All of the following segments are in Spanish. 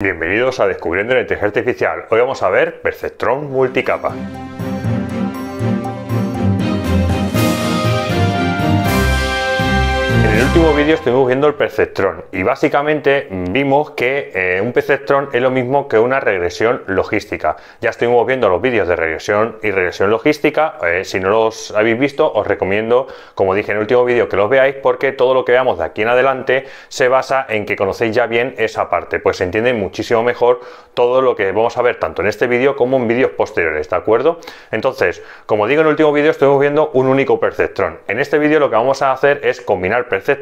Bienvenidos a Descubriendo la Inteligencia Artificial. Hoy vamos a ver Perceptron Multicapa. último vídeo estuvimos viendo el perceptrón y básicamente vimos que eh, un perceptrón es lo mismo que una regresión logística. Ya estuvimos viendo los vídeos de regresión y regresión logística. Eh, si no los habéis visto, os recomiendo, como dije en el último vídeo, que los veáis porque todo lo que veamos de aquí en adelante se basa en que conocéis ya bien esa parte, pues se entiende muchísimo mejor todo lo que vamos a ver tanto en este vídeo como en vídeos posteriores, ¿de acuerdo? Entonces, como digo en el último vídeo, estuvimos viendo un único perceptrón. En este vídeo lo que vamos a hacer es combinar perceptrón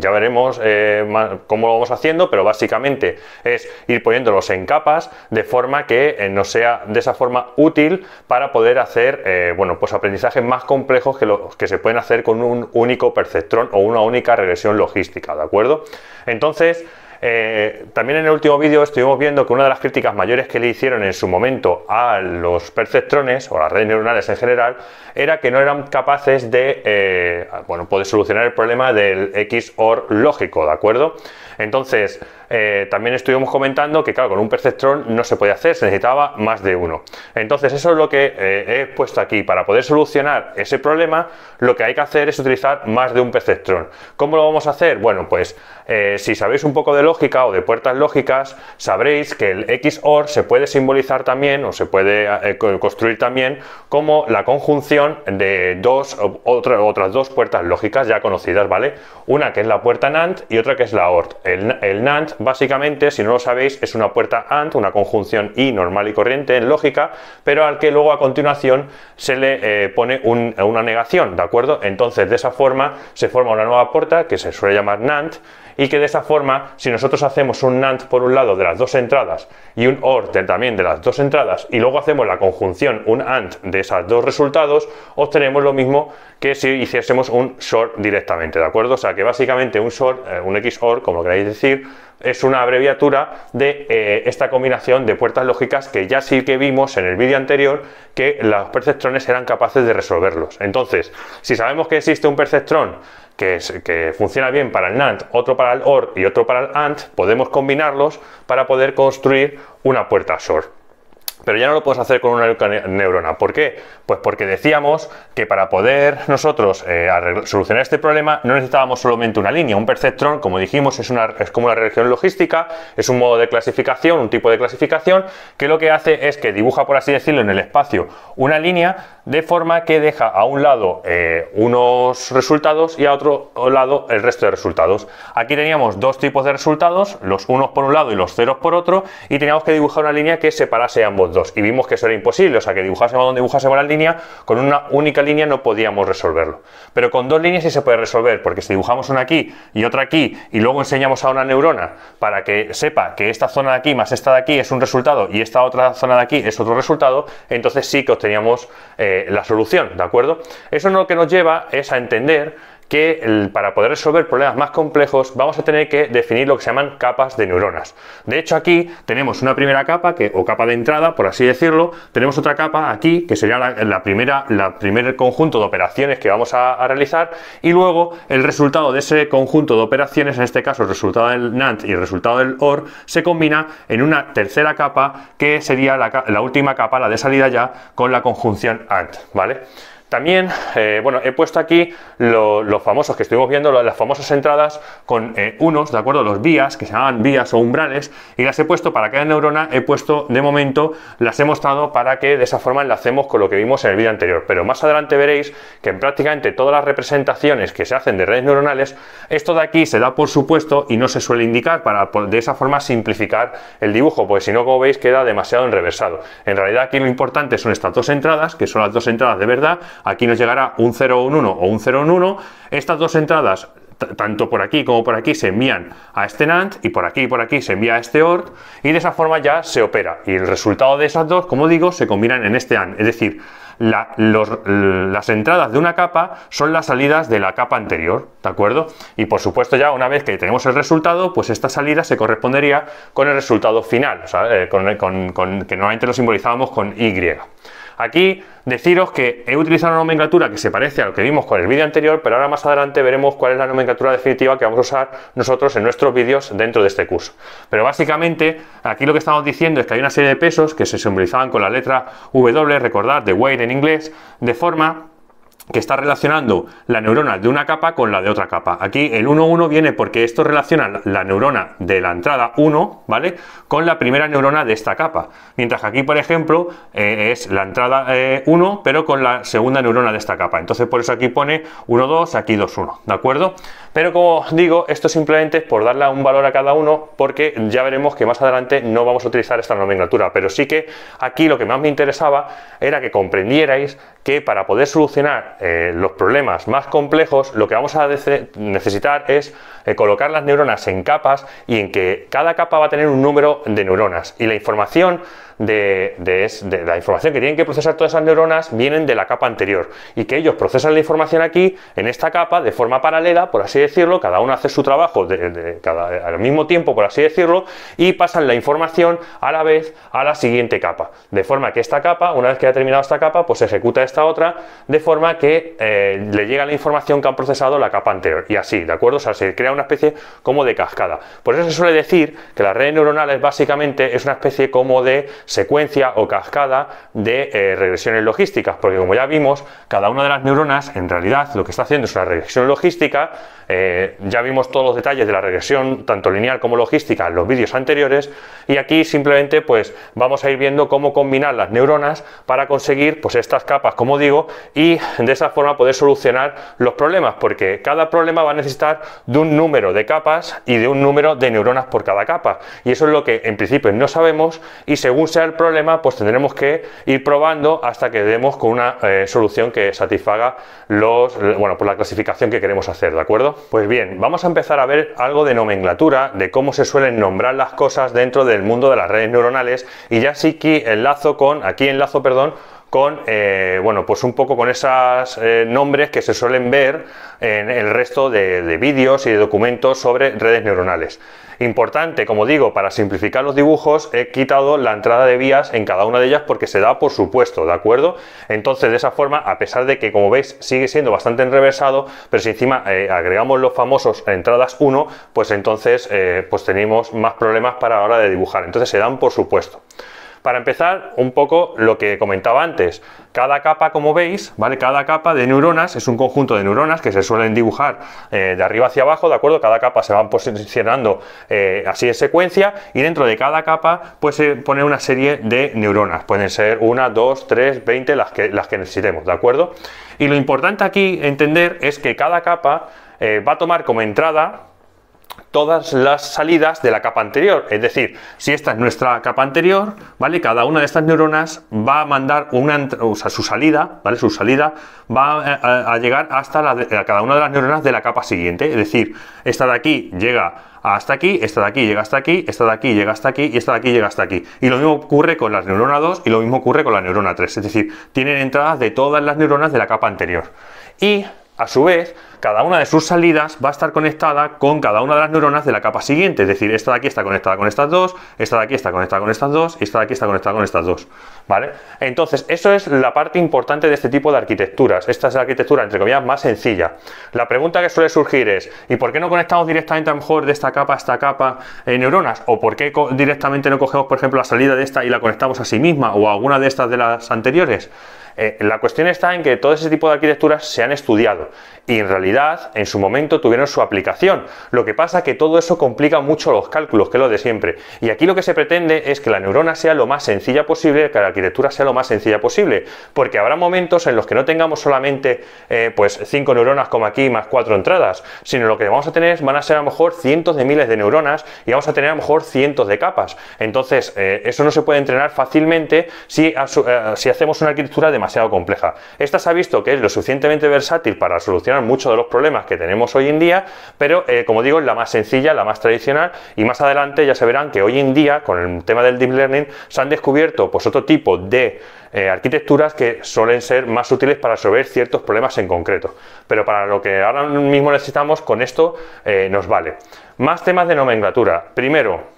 ya veremos eh, cómo lo vamos haciendo, pero básicamente es ir poniéndolos en capas de forma que eh, nos sea de esa forma útil para poder hacer eh, bueno, pues aprendizajes más complejos que los que se pueden hacer con un único perceptrón o una única regresión logística, ¿de acuerdo? Entonces, eh, también en el último vídeo estuvimos viendo que una de las críticas mayores que le hicieron en su momento a los perceptrones o las redes neuronales en general era que no eran capaces de eh, bueno, poder pues, solucionar el problema del XOR lógico, ¿de acuerdo? Entonces, eh, también estuvimos comentando que, claro, con un perceptrón no se puede hacer, se necesitaba más de uno. Entonces, eso es lo que eh, he puesto aquí. Para poder solucionar ese problema, lo que hay que hacer es utilizar más de un perceptrón. ¿Cómo lo vamos a hacer? Bueno, pues eh, si sabéis un poco de lógica o de puertas lógicas, sabréis que el XOR se puede simbolizar también o se puede construir también como la conjunción de dos otras dos puertas lógicas ya conocidas, ¿vale? Una que es la puerta NAND y otra que es la ORT, El, el NAND básicamente, si no lo sabéis, es una puerta AND, una conjunción I normal y corriente en lógica, pero al que luego a continuación se le eh, pone una negación, ¿de acuerdo? Entonces, de esa forma se forma una nueva puerta que se suele llamar NAND, y que de esa forma, si nosotros hacemos un NAND por un lado de las dos entradas y un OR también de las dos entradas y luego hacemos la conjunción, un AND de esos dos resultados, obtenemos lo mismo que si hiciésemos un SOR directamente, ¿de acuerdo? O sea que básicamente un SOR, eh, un XOR, como queráis decir, es una abreviatura de eh, esta combinación de puertas lógicas que ya sí que vimos en el vídeo anterior que los perceptrones eran capaces de resolverlos. Entonces, si sabemos que existe un perceptrón que, que funciona bien para el NAND, otro para el OR y otro para el AND, podemos combinarlos para poder construir una puerta SOR pero ya no lo puedes hacer con una neurona. ¿Por qué? Pues porque decíamos que para poder nosotros eh, solucionar este problema no necesitábamos solamente una línea. Un perceptrón, como dijimos, es, una, es como una región logística, es un modo de clasificación, un tipo de clasificación, que lo que hace es que dibuja, por así decirlo, en el espacio una línea de forma que deja a un lado eh, unos resultados y a otro lado el resto de resultados. Aquí teníamos dos tipos de resultados, los unos por un lado y los ceros por otro, y teníamos que dibujar una línea que separase ambos y vimos que eso era imposible, o sea, que dibujásemos donde dibujásemos la línea, con una única línea no podíamos resolverlo. Pero con dos líneas sí se puede resolver, porque si dibujamos una aquí y otra aquí, y luego enseñamos a una neurona para que sepa que esta zona de aquí más esta de aquí es un resultado y esta otra zona de aquí es otro resultado, entonces sí que obteníamos eh, la solución, ¿de acuerdo? Eso no lo que nos lleva es a entender que para poder resolver problemas más complejos vamos a tener que definir lo que se llaman capas de neuronas. De hecho aquí tenemos una primera capa que, o capa de entrada, por así decirlo, tenemos otra capa aquí que sería la, primera, la primer conjunto de operaciones que vamos a, realizar y luego el resultado de ese conjunto de operaciones, en este caso el resultado del NAND y el resultado del OR, se combina en una tercera capa que sería la, la última capa, la de salida ya, con la conjunción AND, ¿vale? También, eh, bueno, he puesto aquí los famosos que estuvimos viendo, las famosas entradas con eh, unos, ¿de acuerdo? Los vías, que se llaman vías o umbrales, y las he puesto para cada neurona, he puesto de momento, las he mostrado para que de esa forma hacemos con lo que vimos en el vídeo anterior. Pero más adelante veréis que en prácticamente todas las representaciones que se hacen de redes neuronales, esto de aquí se da por supuesto y no se suele indicar para de esa forma simplificar el dibujo, porque si no, como veis, queda demasiado enreversado. En realidad aquí lo importante son estas dos entradas, que son las dos entradas de verdad, aquí nos llegará un 0, un 1 o un 0, un 1. Estas dos entradas tanto por aquí como por aquí se envían a este NAND y por aquí y por aquí se envía a este ORT, y de esa forma ya se opera y el resultado de esas dos, como digo, se combinan en este AND, es decir, las entradas de una capa son las salidas de la capa anterior, ¿de acuerdo? Y por supuesto ya una vez que tenemos el resultado, pues esta salida se correspondería con el resultado final, o sea, eh, que normalmente lo simbolizábamos con Y. Aquí deciros que he utilizado una nomenclatura que se parece a lo que vimos con el vídeo anterior, pero ahora más adelante veremos cuál es la nomenclatura definitiva que vamos a usar nosotros en nuestros vídeos dentro de este curso. Pero básicamente aquí lo que estamos diciendo es que hay una serie de pesos que se simbolizaban con la letra W, recordad, de weight en inglés, de forma que está relacionando la neurona de una capa con la de otra capa. Aquí el 1-1 viene porque esto relaciona la neurona de la entrada 1, ¿vale? Con la primera neurona de esta capa. Mientras que aquí, por ejemplo, eh, es la entrada 1, eh, pero con la segunda neurona de esta capa. Entonces, por eso aquí pone 1-2, aquí 2-1, ¿de acuerdo? Pero como digo, esto simplemente es por darle un valor a cada uno porque ya veremos que más adelante no vamos a utilizar esta nomenclatura. Pero sí que aquí lo que más me interesaba era que comprendierais que para poder solucionar eh, los problemas más complejos, lo que vamos a necesitar es eh, colocar las neuronas en capas y en que cada capa va a tener un número de neuronas. Y la información de, la información que tienen que procesar todas esas neuronas vienen de la capa anterior y que ellos procesan la información aquí, en esta capa, de forma paralela, por así decirlo, cada uno hace su trabajo al mismo tiempo, por así decirlo, y pasan la información a la vez a la siguiente capa. De forma que esta capa, una vez que ha terminado esta capa, pues ejecuta esta otra, de forma que eh, le llega la información que han procesado la capa anterior. Y así, ¿de acuerdo? O sea, se crea una especie como de cascada. Por eso se suele decir que red redes es básicamente es una especie como de secuencia o cascada de eh, regresiones logísticas, porque como ya vimos, cada una de las neuronas en realidad lo que está haciendo es una regresión logística, eh, ya vimos todos los detalles de la regresión tanto lineal como logística en los vídeos anteriores, y aquí simplemente pues vamos a ir viendo cómo combinar las neuronas para conseguir pues estas capas, como digo, y de esa forma poder solucionar los problemas, porque cada problema va a necesitar de un número de capas y de un número de neuronas por cada capa, y eso es lo que en principio no sabemos y según el problema, pues tendremos que ir probando hasta que demos con una eh, solución que satisfaga los, bueno, pues la clasificación que queremos hacer, ¿de acuerdo? Pues bien, vamos a empezar a ver algo de nomenclatura, de cómo se suelen nombrar las cosas dentro del mundo de las redes neuronales y ya sí que enlazo con, aquí enlazo, perdón, con, eh, bueno, pues un poco con esos eh, nombres que se suelen ver en el resto de, vídeos y de documentos sobre redes neuronales. Importante, como digo, para simplificar los dibujos he quitado la entrada de vías en cada una de ellas porque se da por supuesto, ¿de acuerdo? Entonces de esa forma, a pesar de que como veis sigue siendo bastante enrevesado, pero si encima eh, agregamos los famosos entradas 1, pues entonces pues tenemos más problemas para la hora de dibujar. Entonces se dan por supuesto. Para empezar, un poco lo que comentaba antes. Cada capa, como veis, ¿vale? Cada capa de neuronas es un conjunto de neuronas que se suelen dibujar eh, de arriba hacia abajo, ¿de acuerdo? Cada capa se van posicionando eh, así en secuencia y dentro de cada capa pues, se pone una serie de neuronas. Pueden ser una, dos, tres, veinte, las que, las que necesitemos, ¿de acuerdo? Y lo importante aquí entender es que cada capa eh, va a tomar como entrada todas las salidas de la capa anterior. Es decir, si esta es nuestra capa anterior, ¿vale? Cada una de estas neuronas va a mandar una, su salida, ¿vale? Su salida va eh, a, llegar hasta la cada una de las neuronas de la capa siguiente. Es decir, esta de aquí llega hasta aquí, esta de aquí llega hasta aquí, esta de aquí llega hasta aquí y esta de aquí llega hasta aquí. Y lo mismo ocurre con la neurona 2 y lo mismo ocurre con la neurona 3. Es decir, tienen entradas de todas las neuronas de la capa anterior. Y a su vez, cada una de sus salidas va a estar conectada con cada una de las neuronas de la capa siguiente, es decir, esta de aquí está conectada con estas dos, esta de aquí está conectada con estas dos, y esta de aquí está conectada con estas dos, ¿vale? Entonces, eso es la parte importante de este tipo de arquitecturas. Esta es la arquitectura, entre comillas, más sencilla. La pregunta que suele surgir es, ¿y por qué no conectamos directamente a lo mejor de esta capa a esta capa en eh, neuronas? ¿O por qué directamente no cogemos, por ejemplo, la salida de esta y la conectamos a sí misma o a alguna de estas de las anteriores? Eh, la cuestión está en que todo ese tipo de arquitecturas se han estudiado y en realidad en su momento tuvieron su aplicación. Lo que pasa que todo eso complica mucho los cálculos, que es lo de siempre. Y aquí lo que se pretende es que la neurona sea lo más sencilla posible, que la arquitectura sea lo más sencilla posible, porque habrá momentos en los que no tengamos solamente eh, pues 5 neuronas como aquí más cuatro entradas, sino lo que vamos a tener van a ser a lo mejor cientos de miles de neuronas y vamos a tener a lo mejor cientos de capas. Entonces, eh, eso no se puede entrenar fácilmente si, si hacemos una arquitectura de compleja. Esta se ha visto que es lo suficientemente versátil para solucionar muchos de los problemas que tenemos hoy en día, pero eh, como digo, es la más sencilla, la más tradicional y más adelante ya se verán que hoy en día con el tema del deep learning se han descubierto pues otro tipo de eh, arquitecturas que suelen ser más útiles para resolver ciertos problemas en concreto. Pero para lo que ahora mismo necesitamos, con esto eh, nos vale. Más temas de nomenclatura. Primero,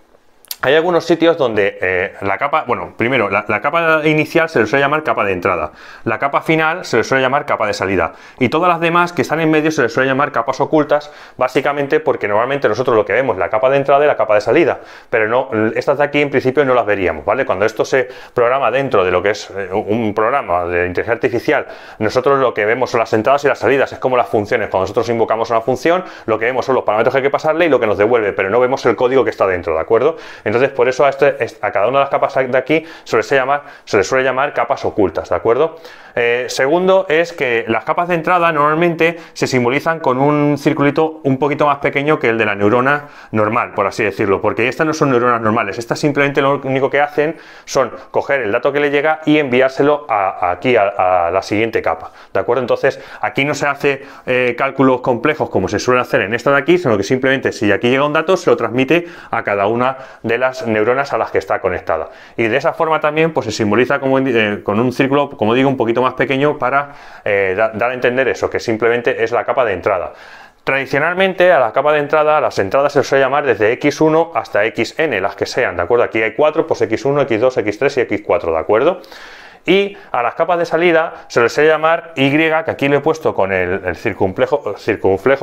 hay algunos sitios donde eh, la capa, bueno, primero, la, capa inicial se le suele llamar capa de entrada, la capa final se le suele llamar capa de salida y todas las demás que están en medio se le suele llamar capas ocultas, básicamente porque normalmente nosotros lo que vemos es la capa de entrada y la capa de salida, pero no, estas de aquí en principio no las veríamos, ¿vale? Cuando esto se programa dentro de lo que es eh, un programa de inteligencia artificial, nosotros lo que vemos son las entradas y las salidas, es como las funciones, cuando nosotros invocamos una función, lo que vemos son los parámetros que hay que pasarle y lo que nos devuelve, pero no vemos el código que está dentro, ¿de acuerdo? Entonces, por eso este, a, cada una de las capas de aquí se les, suele llamar capas ocultas, ¿de acuerdo? Eh, segundo es que las capas de entrada normalmente se simbolizan con un circulito un poquito más pequeño que el de la neurona normal, por así decirlo, porque estas no son neuronas normales, estas simplemente lo único que hacen son coger el dato que le llega y enviárselo aquí, a, la siguiente capa, ¿de acuerdo? Entonces, aquí no se hace eh, cálculos complejos como se suele hacer en esta de aquí, sino que simplemente si aquí llega un dato, se lo transmite a cada una de las neuronas a las que está conectada. Y de esa forma también pues, se simboliza como, eh, con un círculo, como digo, un poquito más pequeño para eh, dar a entender eso, que simplemente es la capa de entrada. Tradicionalmente a la capa de entrada, las entradas se suele llamar desde X1 hasta XN, las que sean, ¿de acuerdo? Aquí hay 4, pues X1, X2, X3 y X4, ¿de acuerdo? Y a las capas de salida se les suele llamar Y, que aquí lo he puesto con el, circunflejo,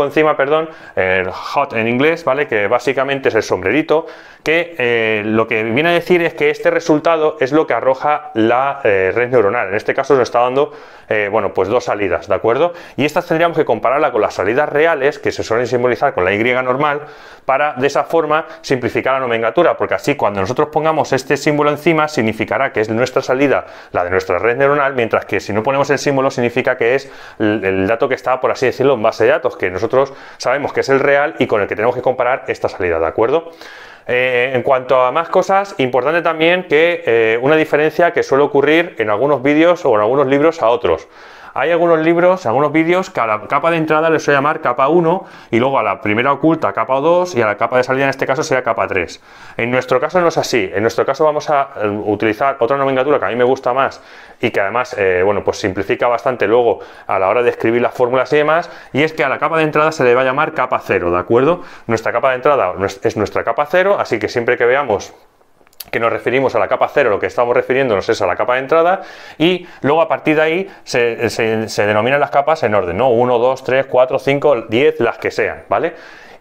encima, perdón, el hot en inglés, ¿vale? Que básicamente es el sombrerito, que eh, lo que viene a decir es que este resultado es lo que arroja la eh, red neuronal. En este caso nos está dando, eh, pues dos salidas, ¿de acuerdo? Y estas tendríamos que compararla con las salidas reales, que se suelen simbolizar con la Y normal, para de esa forma simplificar la nomenclatura, porque así cuando nosotros pongamos este símbolo encima significará que es nuestra salida la de nuestra red neuronal, mientras que si no ponemos el símbolo significa que es el, dato que está, por así decirlo, en base de datos, que nosotros sabemos que es el real y con el que tenemos que comparar esta salida, ¿de acuerdo? Eh, en cuanto a más cosas, importante también que eh, una diferencia que suele ocurrir en algunos vídeos o en algunos libros a otros. Hay algunos libros, algunos vídeos que a la capa de entrada les voy a llamar capa 1 y luego a la primera oculta capa 2 y a la capa de salida en este caso sería capa 3. En nuestro caso no es así, en nuestro caso vamos a eh, utilizar otra nomenclatura que a mí me gusta más y que además, eh, bueno, pues simplifica bastante luego a la hora de escribir las fórmulas y demás, y es que a la capa de entrada se le va a llamar capa 0, ¿de acuerdo? Nuestra capa de entrada es nuestra capa 0, así que siempre que veamos que nos referimos a la capa 0, lo que estamos refiriéndonos es a la capa de entrada, y luego a partir de ahí se, se, se denominan las capas en orden, ¿no? 1, 2, 3, 4, 5, 10, las que sean, ¿vale?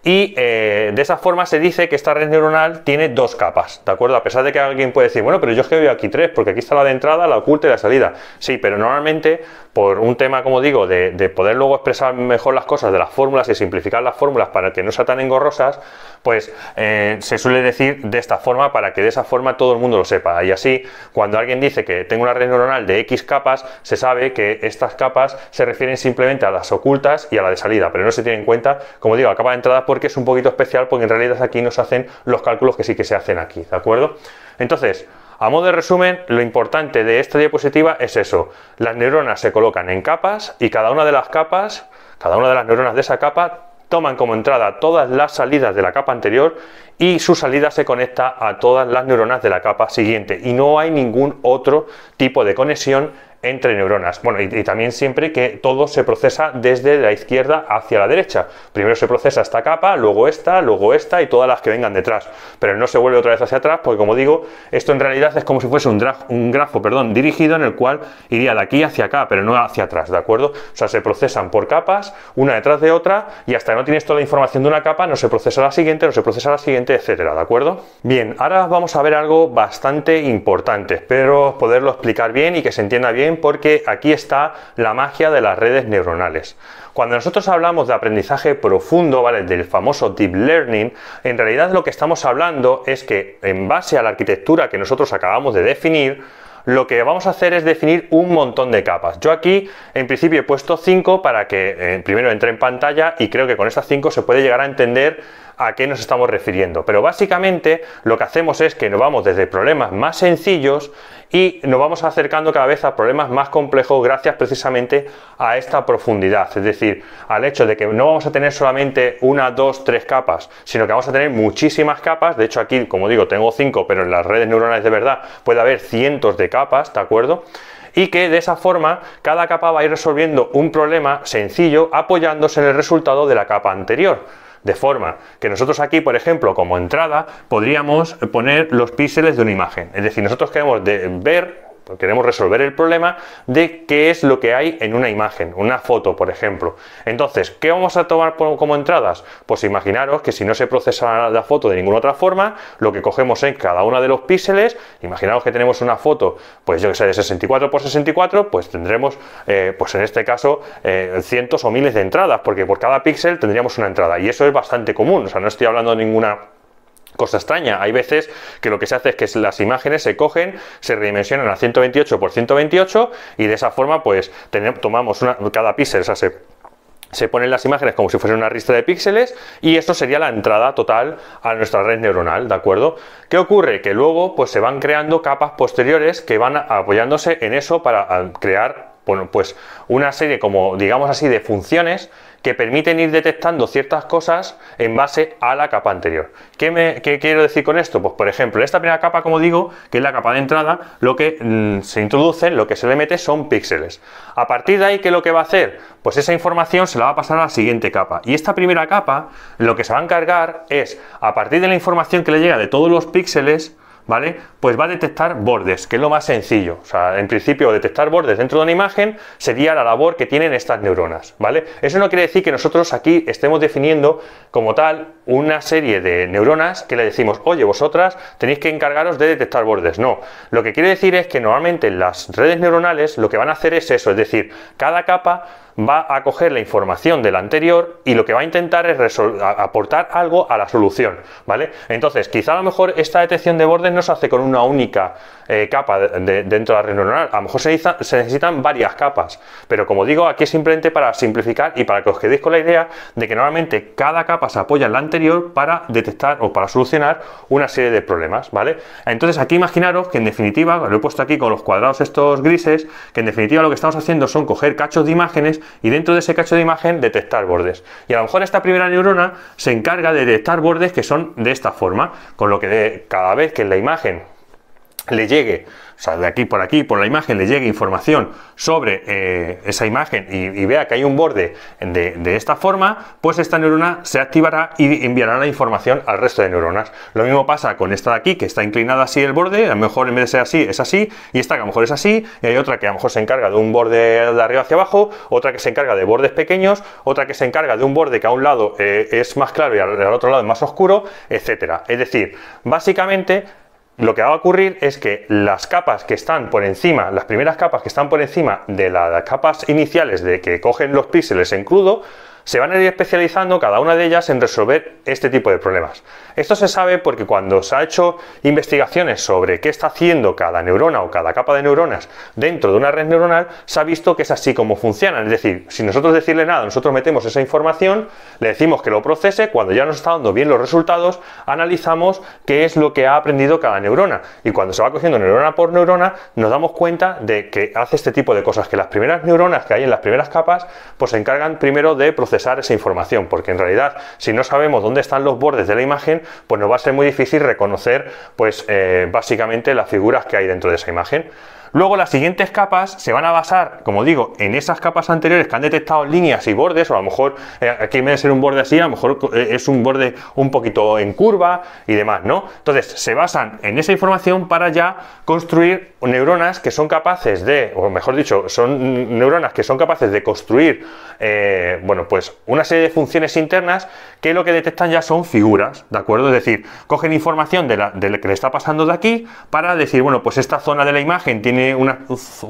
Y eh, de esa forma se dice que esta red neuronal tiene dos capas, ¿de acuerdo? A pesar de que alguien puede decir, bueno, pero yo es que veo aquí tres, porque aquí está la de entrada, la oculta y la salida. Sí, pero normalmente, por un tema, como digo, de, poder luego expresar mejor las cosas de las fórmulas y simplificar las fórmulas para que no sean tan engorrosas, pues eh, se suele decir de esta forma para que de esa forma todo el mundo lo sepa. Y así, cuando alguien dice que tengo una red neuronal de X capas, se sabe que estas capas se refieren simplemente a las ocultas y a la de salida, pero no se tiene en cuenta, como digo, la capa de entrada, por porque es un poquito especial, porque en realidad aquí nos hacen los cálculos que sí que se hacen aquí, ¿de acuerdo? Entonces, a modo de resumen, lo importante de esta diapositiva es eso. Las neuronas se colocan en capas y cada una de las capas, cada una de las neuronas de esa capa, toman como entrada todas las salidas de la capa anterior y su salida se conecta a todas las neuronas de la capa siguiente y no hay ningún otro tipo de conexión entre neuronas. Bueno, y, también siempre que todo se procesa desde la izquierda hacia la derecha. Primero se procesa esta capa, luego esta, luego esta y todas las que vengan detrás. Pero no se vuelve otra vez hacia atrás porque, como digo, esto en realidad es como si fuese un, un grafo perdón, dirigido en el cual iría de aquí hacia acá, pero no hacia atrás, ¿de acuerdo? O sea, se procesan por capas, una detrás de otra, y hasta que no tienes toda la información de una capa, no se procesa la siguiente, no se procesa la siguiente, etcétera, ¿de acuerdo? Bien, ahora vamos a ver algo bastante importante. Espero poderlo explicar bien y que se entienda bien porque aquí está la magia de las redes neuronales. Cuando nosotros hablamos de aprendizaje profundo, ¿vale? Del famoso deep learning, en realidad lo que estamos hablando es que en base a la arquitectura que nosotros acabamos de definir, lo que vamos a hacer es definir un montón de capas. Yo aquí, en principio, he puesto 5 para que eh, primero entre en pantalla y creo que con estas 5 se puede llegar a entender a qué nos estamos refiriendo. Pero básicamente lo que hacemos es que nos vamos desde problemas más sencillos y nos vamos acercando cada vez a problemas más complejos gracias precisamente a esta profundidad, es decir, al hecho de que no vamos a tener solamente una, dos, tres capas, sino que vamos a tener muchísimas capas, de hecho aquí, como digo, tengo cinco, pero en las redes neuronales de verdad puede haber cientos de capas, ¿de acuerdo? y que de esa forma cada capa va a ir resolviendo un problema sencillo apoyándose en el resultado de la capa anterior. De forma que nosotros aquí, por ejemplo, como entrada, podríamos poner los píxeles de una imagen. Es decir, nosotros queremos de ver Queremos resolver el problema de qué es lo que hay en una imagen, una foto, por ejemplo. Entonces, ¿qué vamos a tomar como entradas? Pues imaginaros que si no se procesa la foto de ninguna otra forma, lo que cogemos en cada uno de los píxeles, imaginaos que tenemos una foto, pues yo que sé, de 64 por 64, pues tendremos, eh, pues en este caso, eh, cientos o miles de entradas, porque por cada píxel tendríamos una entrada. Y eso es bastante común, o sea, no estoy hablando de ninguna Cosa extraña, hay veces que lo que se hace es que las imágenes se cogen, se redimensionan a 128 por 128 y de esa forma pues tomamos cada píxel, o sea, se, ponen las imágenes como si fuese una ristra de píxeles y esto sería la entrada total a nuestra red neuronal, ¿de acuerdo? ¿Qué ocurre? Que luego pues se van creando capas posteriores que van apoyándose en eso para ah, crear bueno, pues una serie como digamos así de funciones que permiten ir detectando ciertas cosas en base a la capa anterior. ¿Qué, me, quiero decir con esto? Pues por ejemplo, esta primera capa, como digo, que es la capa de entrada, lo que mm, se introduce, lo que se le mete son píxeles. A partir de ahí, ¿qué es lo que va a hacer? Pues esa información se la va a pasar a la siguiente capa. Y esta primera capa, lo que se va a encargar es, a partir de la información que le llega de todos los píxeles, ¿vale? Pues va a detectar bordes, que es lo más sencillo. O sea, en principio, detectar bordes dentro de una imagen sería la labor que tienen estas neuronas, ¿vale? Eso no quiere decir que nosotros aquí estemos definiendo como tal una serie de neuronas que le decimos, oye, vosotras tenéis que encargaros de detectar bordes. No, lo que quiere decir es que normalmente las redes neuronales lo que van a hacer es eso, es decir, cada capa va a coger la información del anterior y lo que va a intentar es aportar algo a la solución, ¿vale? Entonces, quizá a lo mejor esta detección de bordes no se hace con una única eh, capa dentro de la red neuronal, a lo mejor se, necesitan varias capas, pero como digo, aquí es simplemente para simplificar y para que os quedéis con la idea de que normalmente cada capa se apoya en la anterior para detectar o para solucionar una serie de problemas, ¿vale? Entonces, aquí imaginaros que en definitiva, lo he puesto aquí con los cuadrados estos grises, que en definitiva lo que estamos haciendo son coger cachos de imágenes y dentro de ese cacho de imagen detectar bordes. Y a lo mejor esta primera neurona se encarga de detectar bordes que son de esta forma, con lo que cada vez que la imagen le llegue sea, de aquí por aquí, por la imagen, le llegue información sobre eh, esa imagen y, vea que hay un borde de, esta forma, pues esta neurona se activará y enviará la información al resto de neuronas. Lo mismo pasa con esta de aquí, que está inclinada así el borde, a lo mejor en vez de ser así, es así, y esta que a lo mejor es así, y hay otra que a lo mejor se encarga de un borde de arriba hacia abajo, otra que se encarga de bordes pequeños, otra que se encarga de un borde que a un lado eh, es más claro y al, al otro lado es más oscuro, etcétera. Es decir, básicamente lo que va a ocurrir es que las capas que están por encima, las primeras capas que están por encima de las capas iniciales de que cogen los píxeles en crudo, se van a ir especializando cada una de ellas en resolver este tipo de problemas. Esto se sabe porque cuando se ha hecho investigaciones sobre qué está haciendo cada neurona o cada capa de neuronas dentro de una red neuronal, se ha visto que es así como funcionan. Es decir, si nosotros decirle nada, nosotros metemos esa información, le decimos que lo procese, cuando ya nos está dando bien los resultados, analizamos qué es lo que ha aprendido cada neurona. Y cuando se va cogiendo neurona por neurona, nos damos cuenta de que hace este tipo de cosas, que las primeras neuronas que hay en las primeras capas, pues se encargan primero de procesar esa información, porque en realidad si no sabemos dónde están los bordes de la imagen, pues nos va a ser muy difícil reconocer pues eh, básicamente las figuras que hay dentro de esa imagen. Luego las siguientes capas se van a basar, como digo, en esas capas anteriores que han detectado líneas y bordes, o a lo mejor eh, aquí en vez de ser un borde así, a lo mejor eh, es un borde un poquito en curva y demás, ¿no? Entonces se basan en esa información para ya construir neuronas que son capaces de, o mejor dicho, son neuronas que son capaces de construir, eh, bueno, pues una serie de funciones internas que lo que detectan ya son figuras, ¿de acuerdo? Es decir, cogen información de, lo que le está pasando de aquí para decir, bueno, pues esta zona de la imagen tiene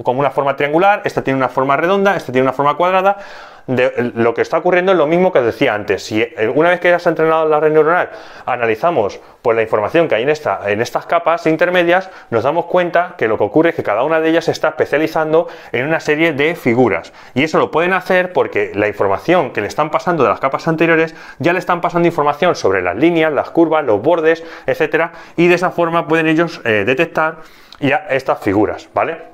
como una forma triangular, esta tiene una forma redonda, esta tiene una forma cuadrada de lo que está ocurriendo es lo mismo que decía antes. Si eh, una vez que has entrenado la red neuronal, analizamos pues, la información que hay en, esta, en estas capas intermedias, nos damos cuenta que lo que ocurre es que cada una de ellas se está especializando en una serie de figuras. Y eso lo pueden hacer porque la información que le están pasando de las capas anteriores ya le están pasando información sobre las líneas, las curvas, los bordes, etcétera, y de esa forma pueden ellos eh, detectar ya estas figuras, ¿vale?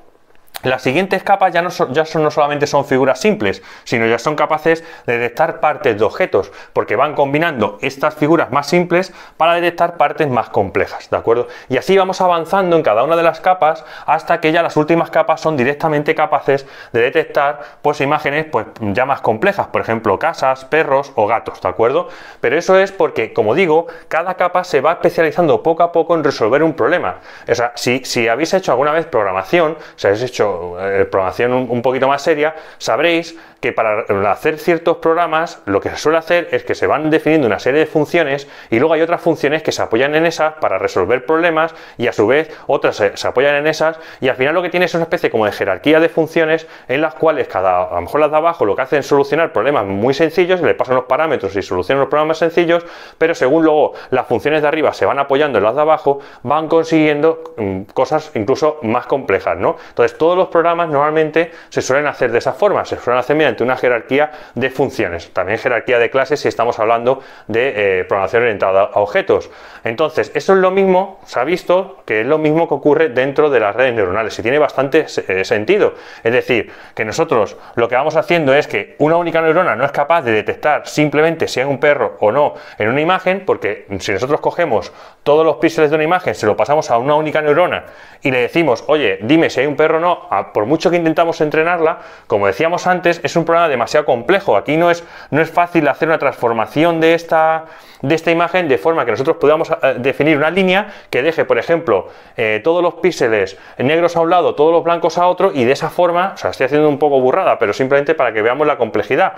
Las siguientes capas ya no, solamente son figuras simples, sino ya son capaces de detectar partes de objetos, porque van combinando estas figuras más simples para detectar partes más complejas, ¿de acuerdo? Y así vamos avanzando en cada una de las capas hasta que ya las últimas capas son directamente capaces de detectar pues imágenes pues ya más complejas, por ejemplo, casas, perros o gatos, ¿de acuerdo? Pero eso es porque, como digo, cada capa se va especializando poco a poco en resolver un problema. O sea, si, si habéis hecho alguna vez programación, si habéis hecho eh, programación un, poquito más seria, sabréis que para hacer ciertos programas lo que se suele hacer es que se van definiendo una serie de funciones y luego hay otras funciones que se apoyan en esas para resolver problemas y a su vez otras se, apoyan en esas y al final lo que tiene es una especie como de jerarquía de funciones en las cuales cada, a lo mejor las de abajo lo que hacen es solucionar problemas muy sencillos, le pasan los parámetros y solucionan los problemas sencillos, pero según luego las funciones de arriba se van apoyando en las de abajo, van consiguiendo mm, cosas incluso más complejas, ¿no? Entonces todos los programas normalmente se suelen hacer de esa forma, se suelen hacer mediante una jerarquía de funciones. También jerarquía de clases si estamos hablando de eh, programación orientada a objetos. Entonces, eso es lo mismo, se ha visto que es lo mismo que ocurre dentro de las redes neuronales y tiene bastante eh, sentido. Es decir, que nosotros lo que vamos haciendo es que una única neurona no es capaz de detectar simplemente si hay un perro o no en una imagen, porque si nosotros cogemos todos los píxeles de una imagen, se lo pasamos a una única neurona y le decimos, oye, dime si hay un perro o no, por mucho que intentamos entrenarla, como decíamos antes, es un un problema demasiado complejo. Aquí no es, no es fácil hacer una transformación de esta, de esta imagen de forma que nosotros podamos eh, definir una línea que deje, por ejemplo, eh, todos los píxeles negros a un lado, todos los blancos a otro, y de esa forma, o sea, estoy haciendo un poco burrada, pero simplemente para que veamos la complejidad